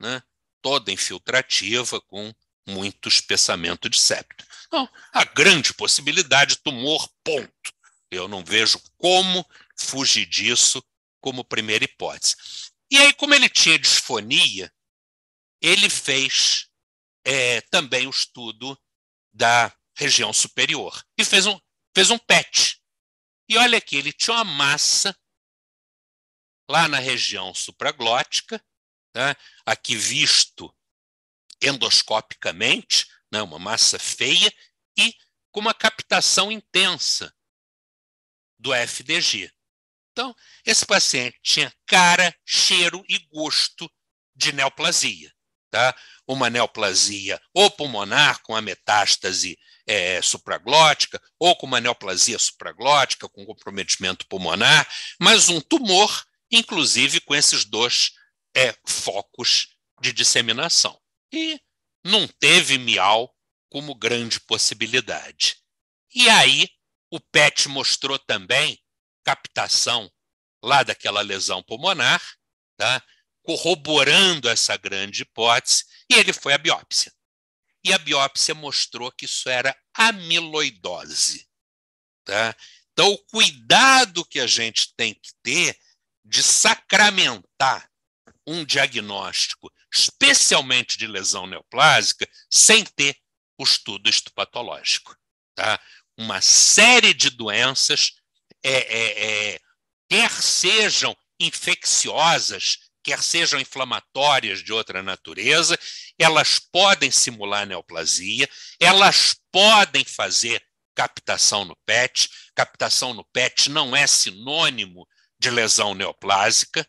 né, toda infiltrativa, com muito espessamento de septo. Então, a grande possibilidade, tumor, ponto. Eu não vejo como fugir disso como primeira hipótese. E aí, como ele tinha disfonia, ele fez é, também o um estudo da região superior e fez um, fez um PET. E olha aqui, ele tinha uma massa lá na região supraglótica, tá? aqui visto endoscopicamente, né? uma massa feia, e com uma captação intensa do FDG. Então, esse paciente tinha cara, cheiro e gosto de neoplasia. Tá? Uma neoplasia ou pulmonar com a metástase é, supraglótica, ou com uma neoplasia supraglótica, com comprometimento pulmonar, mas um tumor, inclusive com esses dois é, focos de disseminação. E não teve miau como grande possibilidade. E aí, o PET mostrou também captação lá daquela lesão pulmonar, tá? corroborando essa grande hipótese, e ele foi à biópsia. E a biópsia mostrou que isso era amiloidose. Tá? Então, o cuidado que a gente tem que ter de sacramentar um diagnóstico, especialmente de lesão neoplásica, sem ter o estudo histopatológico. Tá? Uma série de doenças é, é, é, quer sejam infecciosas, quer sejam inflamatórias de outra natureza, elas podem simular neoplasia, elas podem fazer captação no PET. Captação no PET não é sinônimo de lesão neoplásica.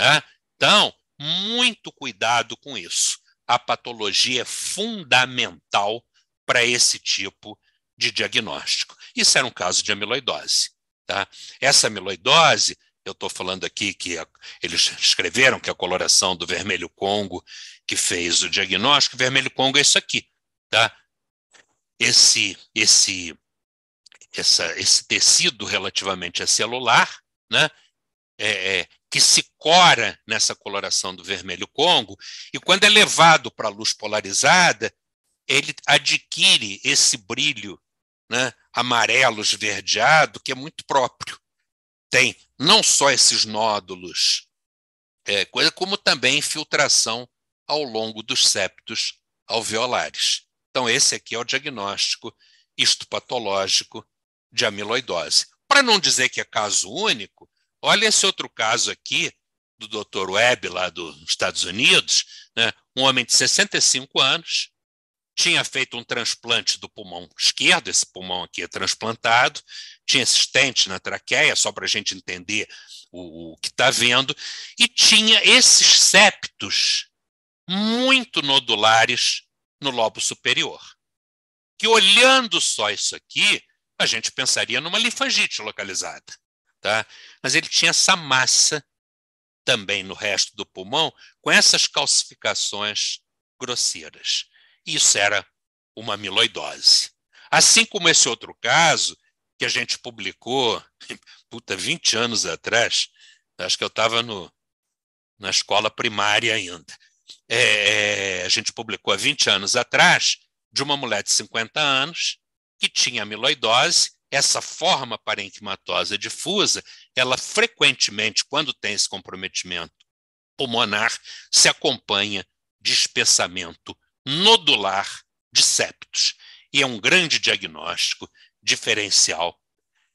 Né? Então, muito cuidado com isso. A patologia é fundamental para esse tipo de diagnóstico. Isso era um caso de amiloidose. Tá? Essa amiloidose, eu estou falando aqui que a, eles escreveram que a coloração do vermelho Congo que fez o diagnóstico, vermelho Congo é isso aqui. Tá? Esse, esse, essa, esse tecido relativamente acelular, né? É, é, que se cora nessa coloração do vermelho Congo, e quando é levado para a luz polarizada, ele adquire esse brilho né, amarelo esverdeado que é muito próprio. Tem não só esses nódulos, é, coisa como também infiltração ao longo dos septos alveolares. Então, esse aqui é o diagnóstico histopatológico de amiloidose. Para não dizer que é caso único, olha esse outro caso aqui do Dr. Webb, lá dos Estados Unidos, né? um homem de 65 anos, tinha feito um transplante do pulmão esquerdo, esse pulmão aqui é transplantado, tinha esse na traqueia, só para a gente entender o, o que está vendo, e tinha esses septos muito nodulares no lobo superior. Que olhando só isso aqui, a gente pensaria numa linfangite localizada, tá? Mas ele tinha essa massa também no resto do pulmão com essas calcificações grosseiras. Isso era uma amiloidose. Assim como esse outro caso, que a gente publicou, puta, 20 anos atrás, acho que eu estava na escola primária ainda. É, é a gente publicou há 20 anos atrás, de uma mulher de 50 anos, que tinha amiloidose, essa forma parenquimatosa difusa, ela frequentemente, quando tem esse comprometimento pulmonar, se acompanha de espessamento nodular de septos. E é um grande diagnóstico diferencial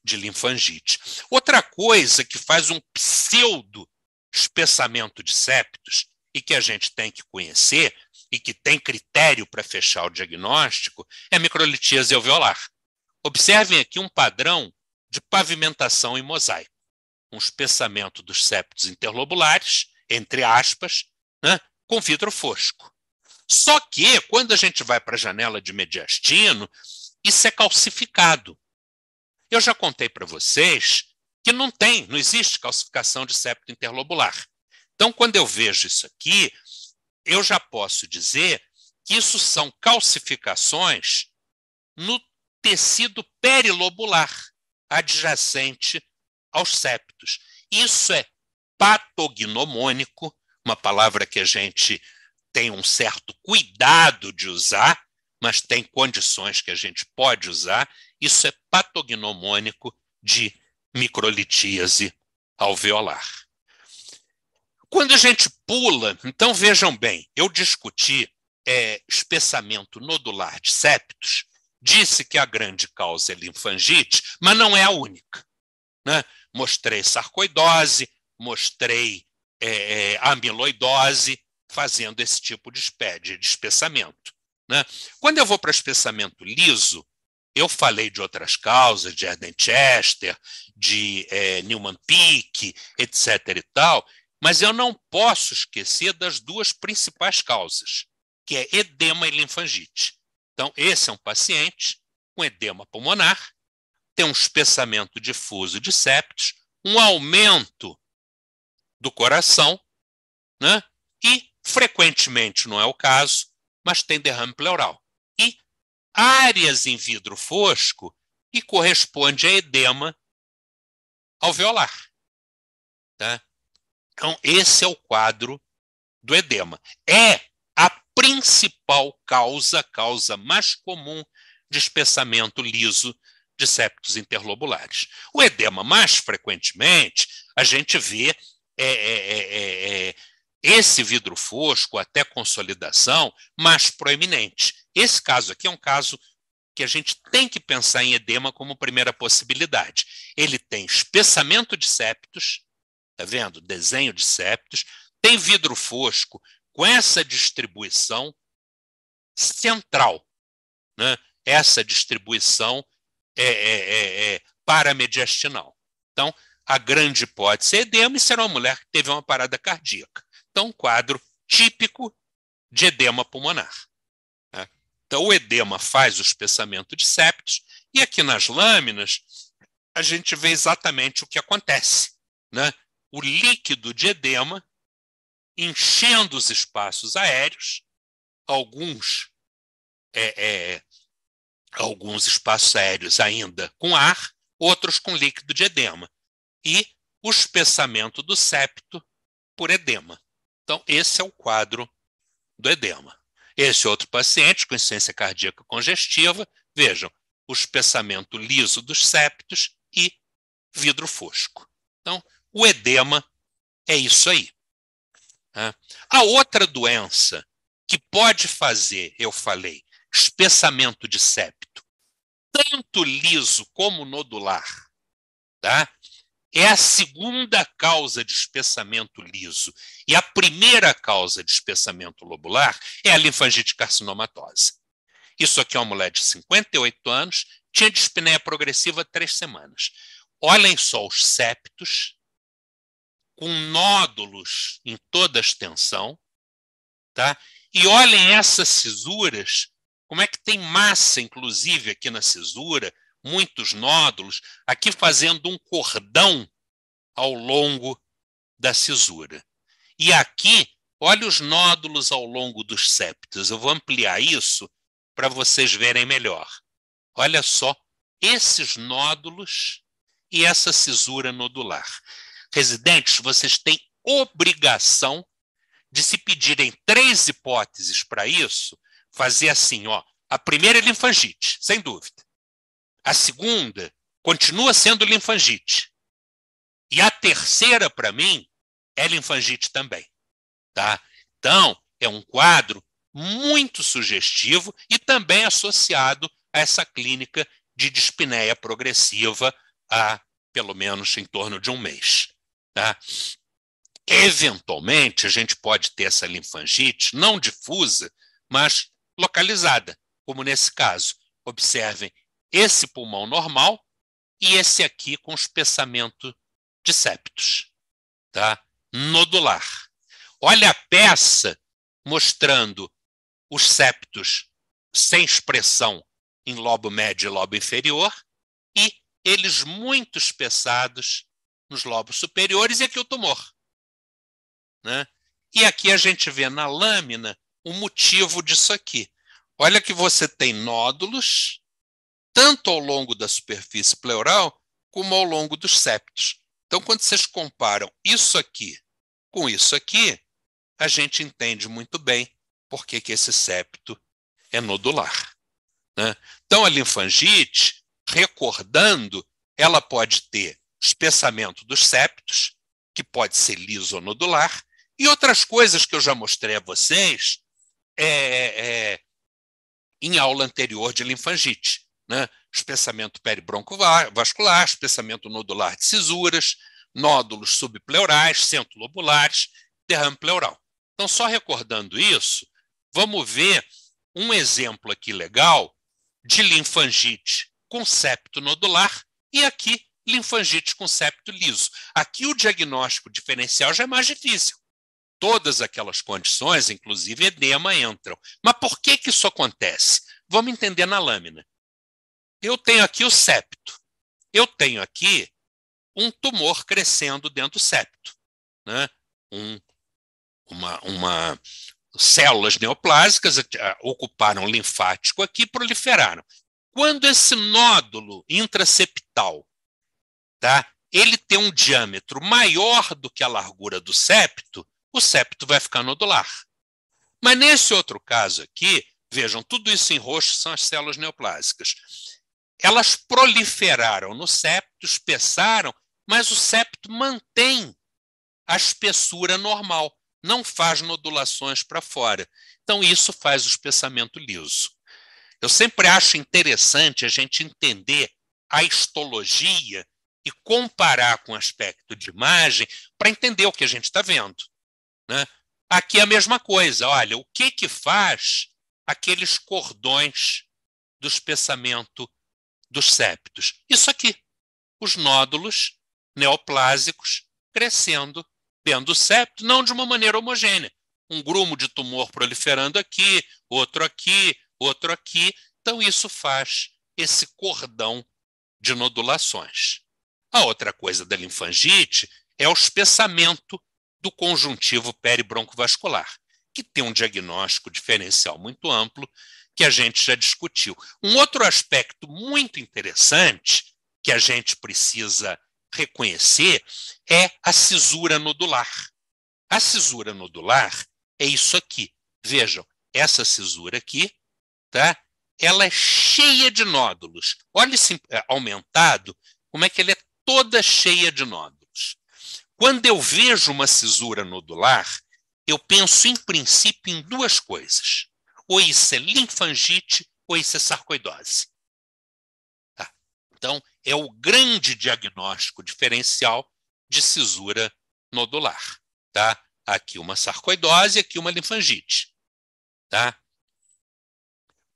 de linfangite. Outra coisa que faz um pseudo espessamento de septos e que a gente tem que conhecer e que tem critério para fechar o diagnóstico é microlitíase alveolar. Observem aqui um padrão de pavimentação em mosaico, um espessamento dos septos interlobulares, entre aspas, né, com vidro fosco. Só que, quando a gente vai para a janela de mediastino, isso é calcificado. Eu já contei para vocês que não tem, não existe calcificação de septo interlobular. Então, quando eu vejo isso aqui, eu já posso dizer que isso são calcificações no tecido perilobular, adjacente aos septos. Isso é patognomônico, uma palavra que a gente tem um certo cuidado de usar, mas tem condições que a gente pode usar. Isso é patognomônico de microlitíase alveolar. Quando a gente pula, então vejam bem, eu discuti é, espessamento nodular de septos, disse que a grande causa é linfangite, mas não é a única. Né? Mostrei sarcoidose, mostrei é, é amiloidose, fazendo esse tipo de espécie, de espessamento. Né? Quando eu vou para espessamento liso, eu falei de outras causas, de Erden Chester, de é, Newman Peak, etc. e tal, mas eu não posso esquecer das duas principais causas, que é edema e linfangite. Então, esse é um paciente com edema pulmonar, tem um espessamento difuso de septos, um aumento do coração né? e Frequentemente não é o caso, mas tem derrame pleural. E áreas em vidro fosco que corresponde a edema alveolar. Tá? Então, esse é o quadro do edema. É a principal causa, causa mais comum de espessamento liso de septos interlobulares. O edema, mais frequentemente, a gente vê é, é, é, é, é esse vidro fosco até consolidação, mais proeminente. Esse caso aqui é um caso que a gente tem que pensar em edema como primeira possibilidade. Ele tem espessamento de septos, tá vendo? Desenho de septos, tem vidro fosco com essa distribuição central, né? essa distribuição é, é, é, é paramediastinal. Então, a grande hipótese é edema e será uma mulher que teve uma parada cardíaca então um quadro típico de edema pulmonar. Né? Então, o edema faz o espessamento de septos, e aqui nas lâminas a gente vê exatamente o que acontece. Né? O líquido de edema enchendo os espaços aéreos, alguns, é, é, alguns espaços aéreos ainda com ar, outros com líquido de edema, e o espessamento do septo por edema. Então, esse é o quadro do edema. Esse outro paciente com insuficiência cardíaca congestiva, vejam, o espessamento liso dos septos e vidro fosco. Então, o edema é isso aí. Né? A outra doença que pode fazer, eu falei, espessamento de septo, tanto liso como nodular, tá? é a segunda causa de espessamento liso. E a primeira causa de espessamento lobular é a linfangite carcinomatose. Isso aqui é uma mulher de 58 anos, tinha dispneia progressiva há três semanas. Olhem só os septos, com nódulos em toda a extensão, tá? E olhem essas cisuras, como é que tem massa, inclusive, aqui na cisura, muitos nódulos, aqui fazendo um cordão ao longo da cisura. E aqui, olha os nódulos ao longo dos septos. Eu vou ampliar isso para vocês verem melhor. Olha só esses nódulos e essa cisura nodular. Residentes, vocês têm obrigação de se pedirem três hipóteses para isso, fazer assim, ó. A primeira é linfangite, sem dúvida. A segunda continua sendo linfangite. E a terceira, para mim, é linfangite também. Tá? Então, é um quadro muito sugestivo e também associado a essa clínica de dispneia progressiva há pelo menos em torno de um mês. Tá? Eventualmente, a gente pode ter essa linfangite não difusa, mas localizada, como nesse caso. Observem esse pulmão normal e esse aqui com espessamento de septos, tá? nodular. Olha a peça mostrando os septos sem expressão em lobo médio e lobo inferior e eles muito espessados nos lobos superiores e aqui o tumor. Né? E aqui a gente vê na lâmina o motivo disso aqui. Olha que você tem nódulos tanto ao longo da superfície pleural como ao longo dos septos. Então, quando vocês comparam isso aqui com isso aqui, a gente entende muito bem por que, que esse septo é nodular. Né? Então, a linfangite, recordando, ela pode ter espessamento dos septos, que pode ser liso ou nodular, e outras coisas que eu já mostrei a vocês é, é, em aula anterior de linfangite né? espessamento peribroncovascular, espessamento nodular de cisuras, nódulos subpleurais, centrolobulares, derrame pleural. Então, só recordando isso, vamos ver um exemplo aqui legal de linfangite com septo nodular e aqui linfangite com septo liso. Aqui o diagnóstico diferencial já é mais difícil. Todas aquelas condições, inclusive edema, entram. Mas por que, que isso acontece? Vamos entender na lâmina eu tenho aqui o septo. Eu tenho aqui um tumor crescendo dentro do septo. Né? Um, uma, uma, células neoplásicas eh, ah, ocuparam o linfático aqui e proliferaram. Quando esse nódulo intraceptal tá, ele tem um diâmetro maior do que a largura do septo, o septo vai ficar nodular. Mas nesse outro caso aqui, vejam, tudo isso em roxo são as células neoplásicas elas proliferaram no septo, espessaram, mas o septo mantém a espessura normal, não faz nodulações para fora. Então, isso faz o espessamento liso. Eu sempre acho interessante a gente entender a histologia e comparar com o aspecto de imagem para entender o que a gente está vendo. Né? Aqui é a mesma coisa. Olha, o que, que faz aqueles cordões do espessamento dos septos. Isso aqui, os nódulos neoplásicos crescendo dentro do septo, não de uma maneira homogênea. Um grumo de tumor proliferando aqui, outro aqui, outro aqui. Então, isso faz esse cordão de nodulações. A outra coisa da linfangite é o espessamento do conjuntivo peribroncovascular, que tem um diagnóstico diferencial muito amplo que a gente já discutiu. Um outro aspecto muito interessante que a gente precisa reconhecer é a cisura nodular. A cisura nodular é isso aqui. Vejam, essa cisura aqui, tá? Ela é cheia de nódulos. Olha esse eh, aumentado, como é que ele é toda cheia de nódulos. Quando eu vejo uma cisura nodular, eu penso em princípio em duas coisas ou isso é linfangite, ou isso é sarcoidose. Tá? Então, é o grande diagnóstico diferencial de cisura nodular. Tá? Aqui uma sarcoidose, aqui uma linfangite. Tá?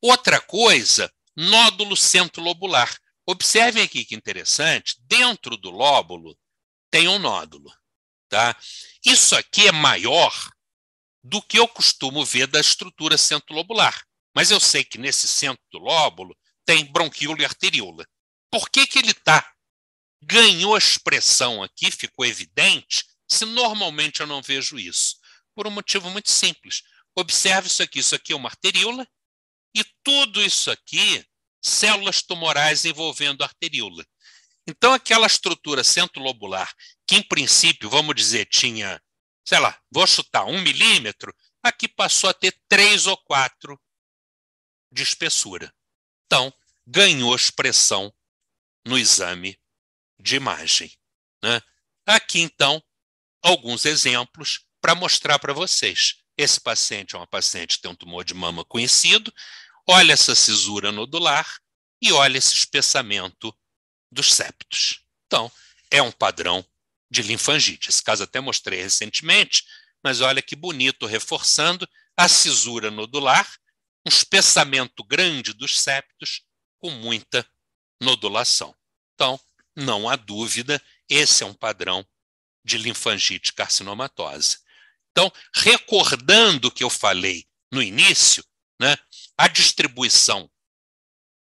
Outra coisa, nódulo centrolobular. Observem aqui que interessante, dentro do lóbulo tem um nódulo. Tá? Isso aqui é maior do que eu costumo ver da estrutura centro-lobular. Mas eu sei que nesse centro do lóbulo tem bronquíola e arteríola. Por que, que ele está? Ganhou expressão aqui, ficou evidente, se normalmente eu não vejo isso? Por um motivo muito simples. Observe isso aqui. Isso aqui é uma arteríola e tudo isso aqui, células tumorais envolvendo a arteríola. Então, aquela estrutura centro-lobular, que em princípio, vamos dizer, tinha sei lá, vou chutar um milímetro, aqui passou a ter três ou quatro de espessura. Então, ganhou expressão no exame de imagem. Né? Aqui, então, alguns exemplos para mostrar para vocês. Esse paciente é uma paciente que tem um tumor de mama conhecido, olha essa cisura nodular e olha esse espessamento dos septos. Então, é um padrão de linfangite. Esse caso até mostrei recentemente, mas olha que bonito, reforçando a cisura nodular, um espessamento grande dos septos com muita nodulação. Então, não há dúvida, esse é um padrão de linfangite carcinomatosa. Então, recordando o que eu falei no início, né, a distribuição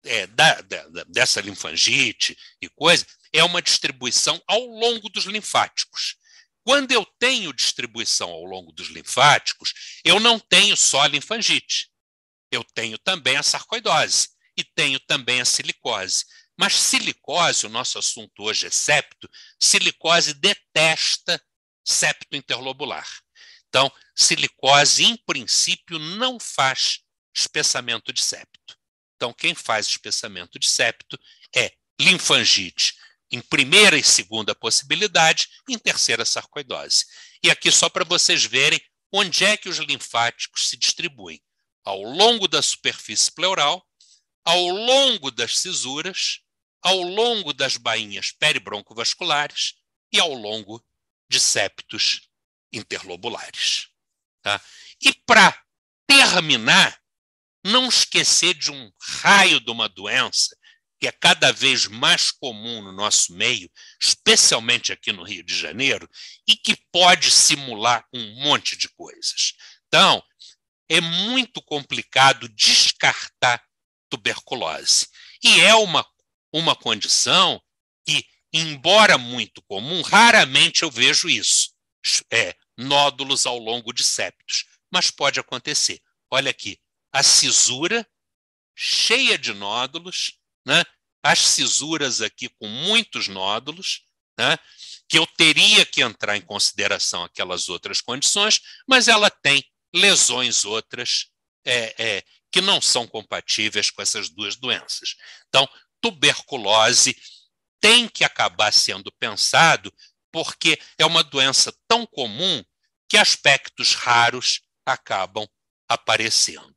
é, da, da, dessa linfangite e coisa é uma distribuição ao longo dos linfáticos. Quando eu tenho distribuição ao longo dos linfáticos, eu não tenho só a linfangite. Eu tenho também a sarcoidose e tenho também a silicose. Mas silicose, o nosso assunto hoje é septo, silicose detesta septo interlobular. Então, silicose, em princípio, não faz espessamento de septo. Então, quem faz espessamento de septo é linfangite em primeira e segunda possibilidade, em terceira sarcoidose. E aqui só para vocês verem onde é que os linfáticos se distribuem. Ao longo da superfície pleural, ao longo das cisuras, ao longo das bainhas peribroncovasculares e ao longo de septos interlobulares. Tá? E para terminar, não esquecer de um raio de uma doença que é cada vez mais comum no nosso meio, especialmente aqui no Rio de Janeiro, e que pode simular um monte de coisas. Então, é muito complicado descartar tuberculose. E é uma, uma condição que, embora muito comum, raramente eu vejo isso. É, nódulos ao longo de septos. Mas pode acontecer. Olha aqui, a cisura cheia de nódulos né, as cisuras aqui com muitos nódulos, né, que eu teria que entrar em consideração aquelas outras condições, mas ela tem lesões outras é, é, que não são compatíveis com essas duas doenças. Então, tuberculose tem que acabar sendo pensado porque é uma doença tão comum que aspectos raros acabam aparecendo.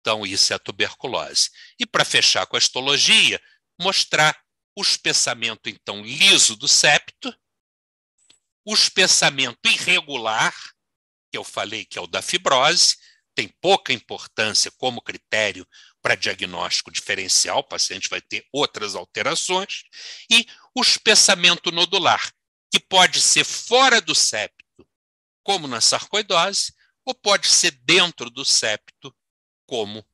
Então, isso é a tuberculose. E para fechar com a histologia, mostrar o espessamento, então, liso do septo, o espessamento irregular, que eu falei que é o da fibrose, tem pouca importância como critério para diagnóstico diferencial, o paciente vai ter outras alterações, e o espessamento nodular, que pode ser fora do septo, como na sarcoidose, ou pode ser dentro do septo, como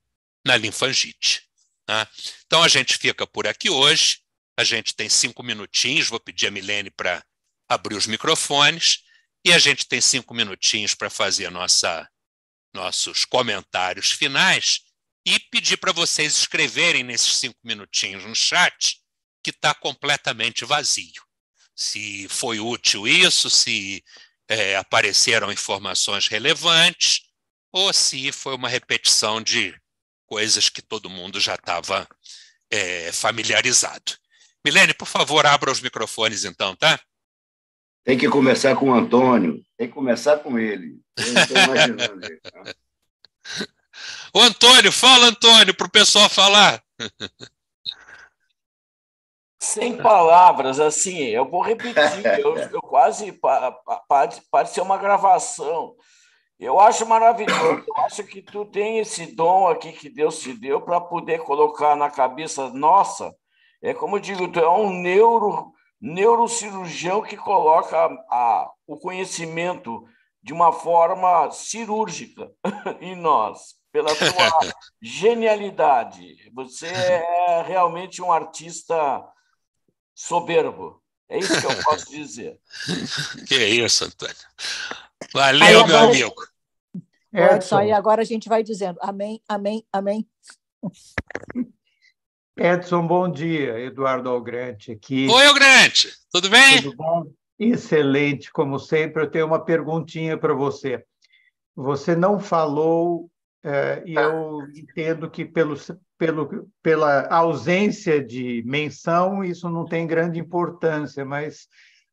na linfangite. Né? Então a gente fica por aqui hoje. A gente tem cinco minutinhos. Vou pedir a Milene para abrir os microfones e a gente tem cinco minutinhos para fazer nossa, nossos comentários finais e pedir para vocês escreverem nesses cinco minutinhos no chat que está completamente vazio. Se foi útil isso, se é, apareceram informações relevantes, ou se foi uma repetição de coisas que todo mundo já estava é, familiarizado. Milene, por favor, abra os microfones então, tá? Tem que começar com o Antônio, tem que começar com ele. imaginando tá? O Antônio, fala, Antônio, para o pessoal falar. Sem palavras, assim, eu vou repetir, eu, eu quase, pode, pode ser uma gravação, eu acho maravilhoso. Eu acho que tu tem esse dom aqui que Deus te deu para poder colocar na cabeça nossa. É como eu digo, tu é um neuro, neurocirurgião que coloca a, a, o conhecimento de uma forma cirúrgica em nós, pela tua genialidade. Você é realmente um artista soberbo. É isso que eu posso dizer. Que é isso, Antônio. Valeu, agora, meu amigo. É, Edson. Aí agora a gente vai dizendo amém, amém, amém. Edson, bom dia. Eduardo Algrante aqui. Oi, Algrante. Tudo bem? Tudo bom? Excelente, como sempre. Eu tenho uma perguntinha para você. Você não falou, é, e tá. eu entendo que pelo, pelo, pela ausência de menção, isso não tem grande importância, mas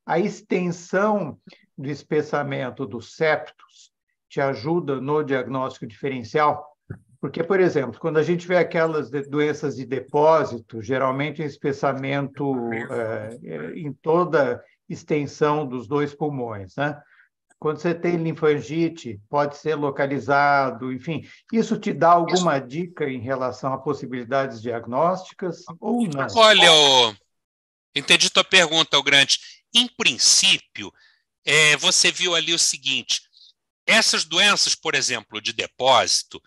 a extensão do espessamento dos septos te ajuda no diagnóstico diferencial? Porque, por exemplo, quando a gente vê aquelas de doenças de depósito, geralmente o é espessamento é, é, em toda extensão dos dois pulmões, né? Quando você tem linfangite, pode ser localizado, enfim. Isso te dá alguma isso. dica em relação a possibilidades diagnósticas ou não? Olha, entendi tua pergunta, Grande. Em princípio, é, você viu ali o seguinte: essas doenças, por exemplo, de depósito,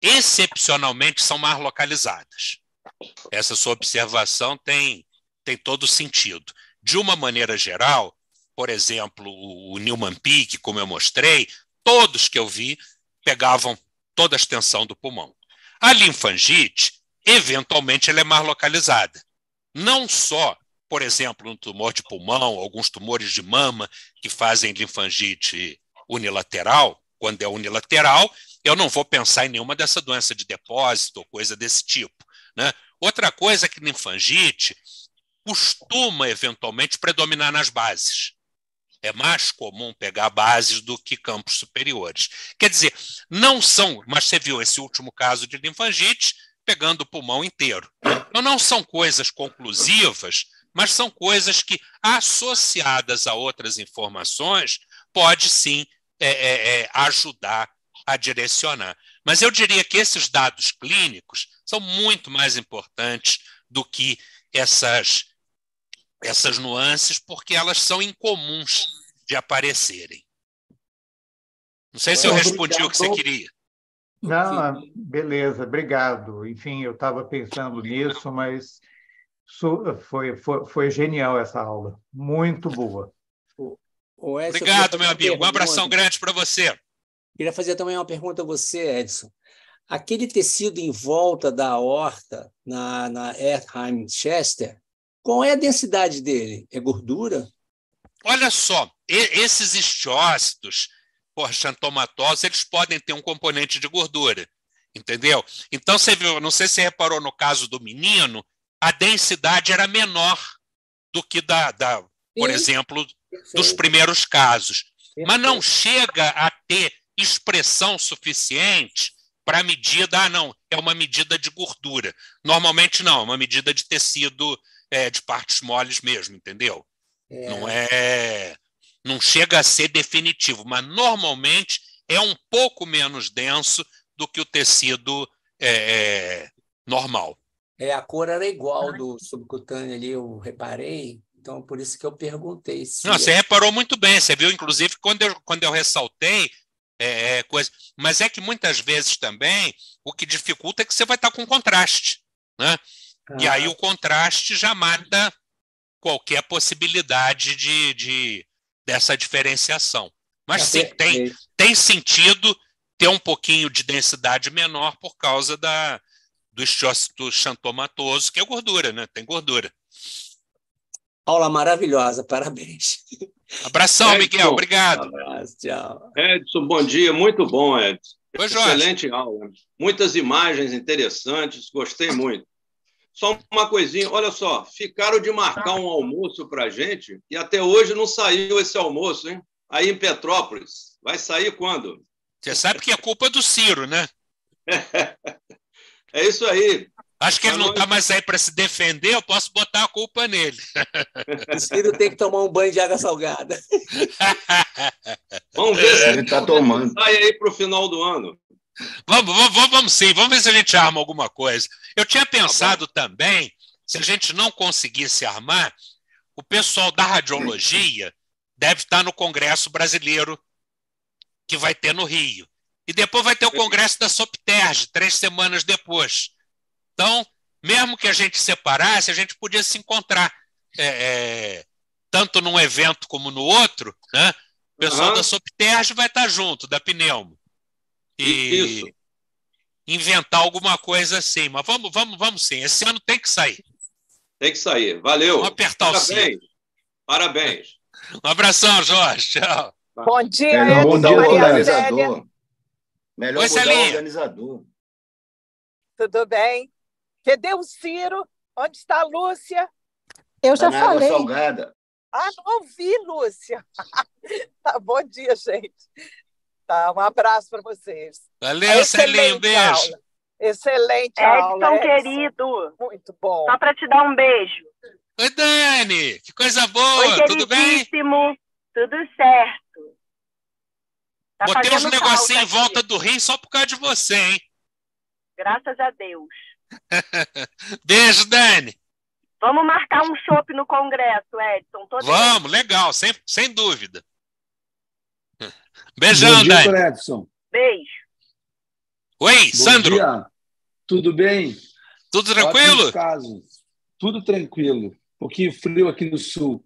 excepcionalmente são mais localizadas. Essa sua observação tem, tem todo sentido. De uma maneira geral, por exemplo, o Newman Peak, como eu mostrei, todos que eu vi pegavam toda a extensão do pulmão. A linfangite, eventualmente, ela é mais localizada. Não só por exemplo, um tumor de pulmão, alguns tumores de mama que fazem linfangite unilateral, quando é unilateral, eu não vou pensar em nenhuma dessa doença de depósito ou coisa desse tipo. Né? Outra coisa é que linfangite costuma eventualmente predominar nas bases. É mais comum pegar bases do que campos superiores. Quer dizer, não são, mas você viu esse último caso de linfangite pegando o pulmão inteiro. Então, não são coisas conclusivas mas são coisas que, associadas a outras informações, pode sim é, é, é, ajudar a direcionar. Mas eu diria que esses dados clínicos são muito mais importantes do que essas, essas nuances, porque elas são incomuns de aparecerem. Não sei se eu é, respondi o que você queria. Não, beleza, obrigado. Enfim, eu estava pensando nisso, mas foi, foi, foi genial essa aula. Muito boa. Obrigado, meu amigo. Pergunta. Um abração grande para você. Queria fazer também uma pergunta a você, Edson. Aquele tecido em volta da horta na, na Ertheim Chester, qual é a densidade dele? É gordura? Olha só, esses estiócitos porxantomatosos, eles podem ter um componente de gordura, entendeu? Então, você viu, não sei se você reparou no caso do menino, a densidade era menor do que da, da por Sim. exemplo, Perfeito. dos primeiros casos. Perfeito. Mas não chega a ter expressão suficiente para medida, ah, não, é uma medida de gordura. Normalmente não, é uma medida de tecido é, de partes moles mesmo, entendeu? É. Não é. Não chega a ser definitivo, mas normalmente é um pouco menos denso do que o tecido é, é normal. É, a cor era igual ah, do subcutâneo ali, eu reparei. Então, por isso que eu perguntei. Se Não, é... você reparou muito bem, você viu, inclusive, quando eu, quando eu ressaltei é, é, coisa. Mas é que muitas vezes também o que dificulta é que você vai estar com contraste. Né? Ah. E aí ah. o contraste já mata qualquer possibilidade de, de dessa diferenciação. Mas ah, sim, tem, tem sentido ter um pouquinho de densidade menor por causa da, do estíocito xantomatoso, que é gordura, né? Tem gordura. Aula maravilhosa, parabéns. Abração, Edson, Miguel, obrigado. Um abraço, tchau. Edson, bom dia, muito bom, Edson. Foi, Excelente aula. Muitas imagens interessantes, gostei muito. Só uma coisinha, olha só, ficaram de marcar um almoço para gente e até hoje não saiu esse almoço, hein? Aí em Petrópolis. Vai sair quando? Você sabe que é culpa do Ciro, né? É isso aí. Acho que ele não está mais aí para se defender, eu posso botar a culpa nele. O Ciro tem que tomar um banho de água salgada. É, tá vamos ver se ele está tomando. Sai aí para o final do ano. Vamos, vamos, vamos sim, vamos ver se a gente arma alguma coisa. Eu tinha tá pensado tá também, se a gente não conseguisse armar, o pessoal da radiologia deve estar no Congresso Brasileiro que vai ter no Rio. E depois vai ter o congresso da Sopterge, três semanas depois. Então, mesmo que a gente separasse, a gente podia se encontrar, é, é, tanto num evento como no outro. Né? O pessoal uhum. da Sopterge vai estar junto, da Pneumo. E Isso. inventar alguma coisa assim. Mas vamos, vamos, vamos sim. Esse ano tem que sair. Tem que sair. Valeu. Vamos apertar Parabéns. o cinto. Parabéns. Um abração, Jorge. Tchau. Bom dia, Edson, bom dia, Maria Célia. Melhor Oi, mudar o organizador. Tudo bem? Cadê o Ciro? Onde está a Lúcia? Eu já na falei. salgada. Ah, não ouvi, Lúcia. tá, bom dia, gente. Tá, um abraço para vocês. Valeu, ah, Celinho. Um beijo. Aula. Excelente Edson, aula. querido. Muito bom. Só para te dar um beijo. Oi, Dani. Que coisa boa. Oi, Tudo bem? Tudo certo. Tá Botei uns negocinhos em volta do rim só por causa de você, hein? Graças a Deus. Beijo, Dani. Vamos marcar um shopping no Congresso, Edson. Vamos, bem. legal, sem, sem dúvida. Beijão, Bom dia, Dani. Edson. Beijo. Oi, Bom Sandro. Dia. Tudo bem? Tudo tranquilo? Tudo tranquilo. Um pouquinho frio aqui no sul.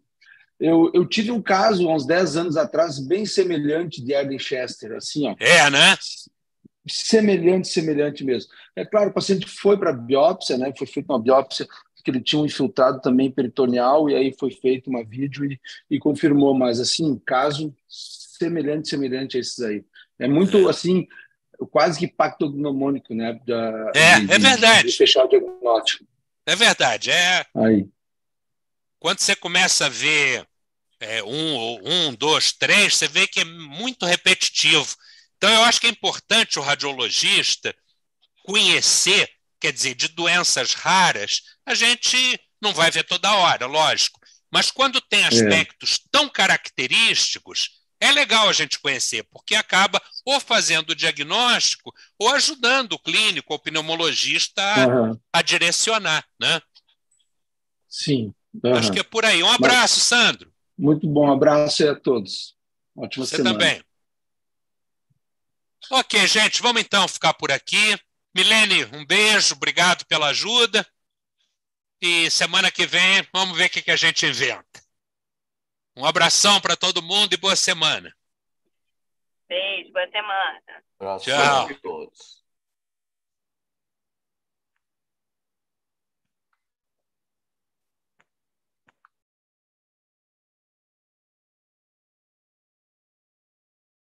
Eu, eu tive um caso há uns 10 anos atrás bem semelhante de Arden Chester, assim, ó. É, né? Semelhante, semelhante mesmo. É claro, o paciente foi para biópsia, né? Foi feita uma biópsia que ele tinha um infiltrado também peritoneal e aí foi feito uma vídeo e, e confirmou, mas assim, um caso semelhante, semelhante a esses aí. É muito é. assim, quase que gnomônico, né? Da, é, é de, é verdade. De fechar o diagnóstico. É verdade. É. Aí. Quando você começa a ver é, um, um, dois, três, você vê que é muito repetitivo. Então, eu acho que é importante o radiologista conhecer, quer dizer, de doenças raras, a gente não vai ver toda hora, lógico, mas quando tem é. aspectos é. tão característicos, é legal a gente conhecer, porque acaba ou fazendo o diagnóstico ou ajudando o clínico, o pneumologista a, uhum. a direcionar, né? Sim. Uhum. Acho que é por aí. Um abraço, Mas... Sandro. Muito bom, abraço aí a todos. Ótima Você semana. também. Ok, gente, vamos então ficar por aqui. Milene, um beijo, obrigado pela ajuda. E semana que vem vamos ver o que a gente inventa. Um abração para todo mundo e boa semana. Beijo, boa semana. Tchau. a todos.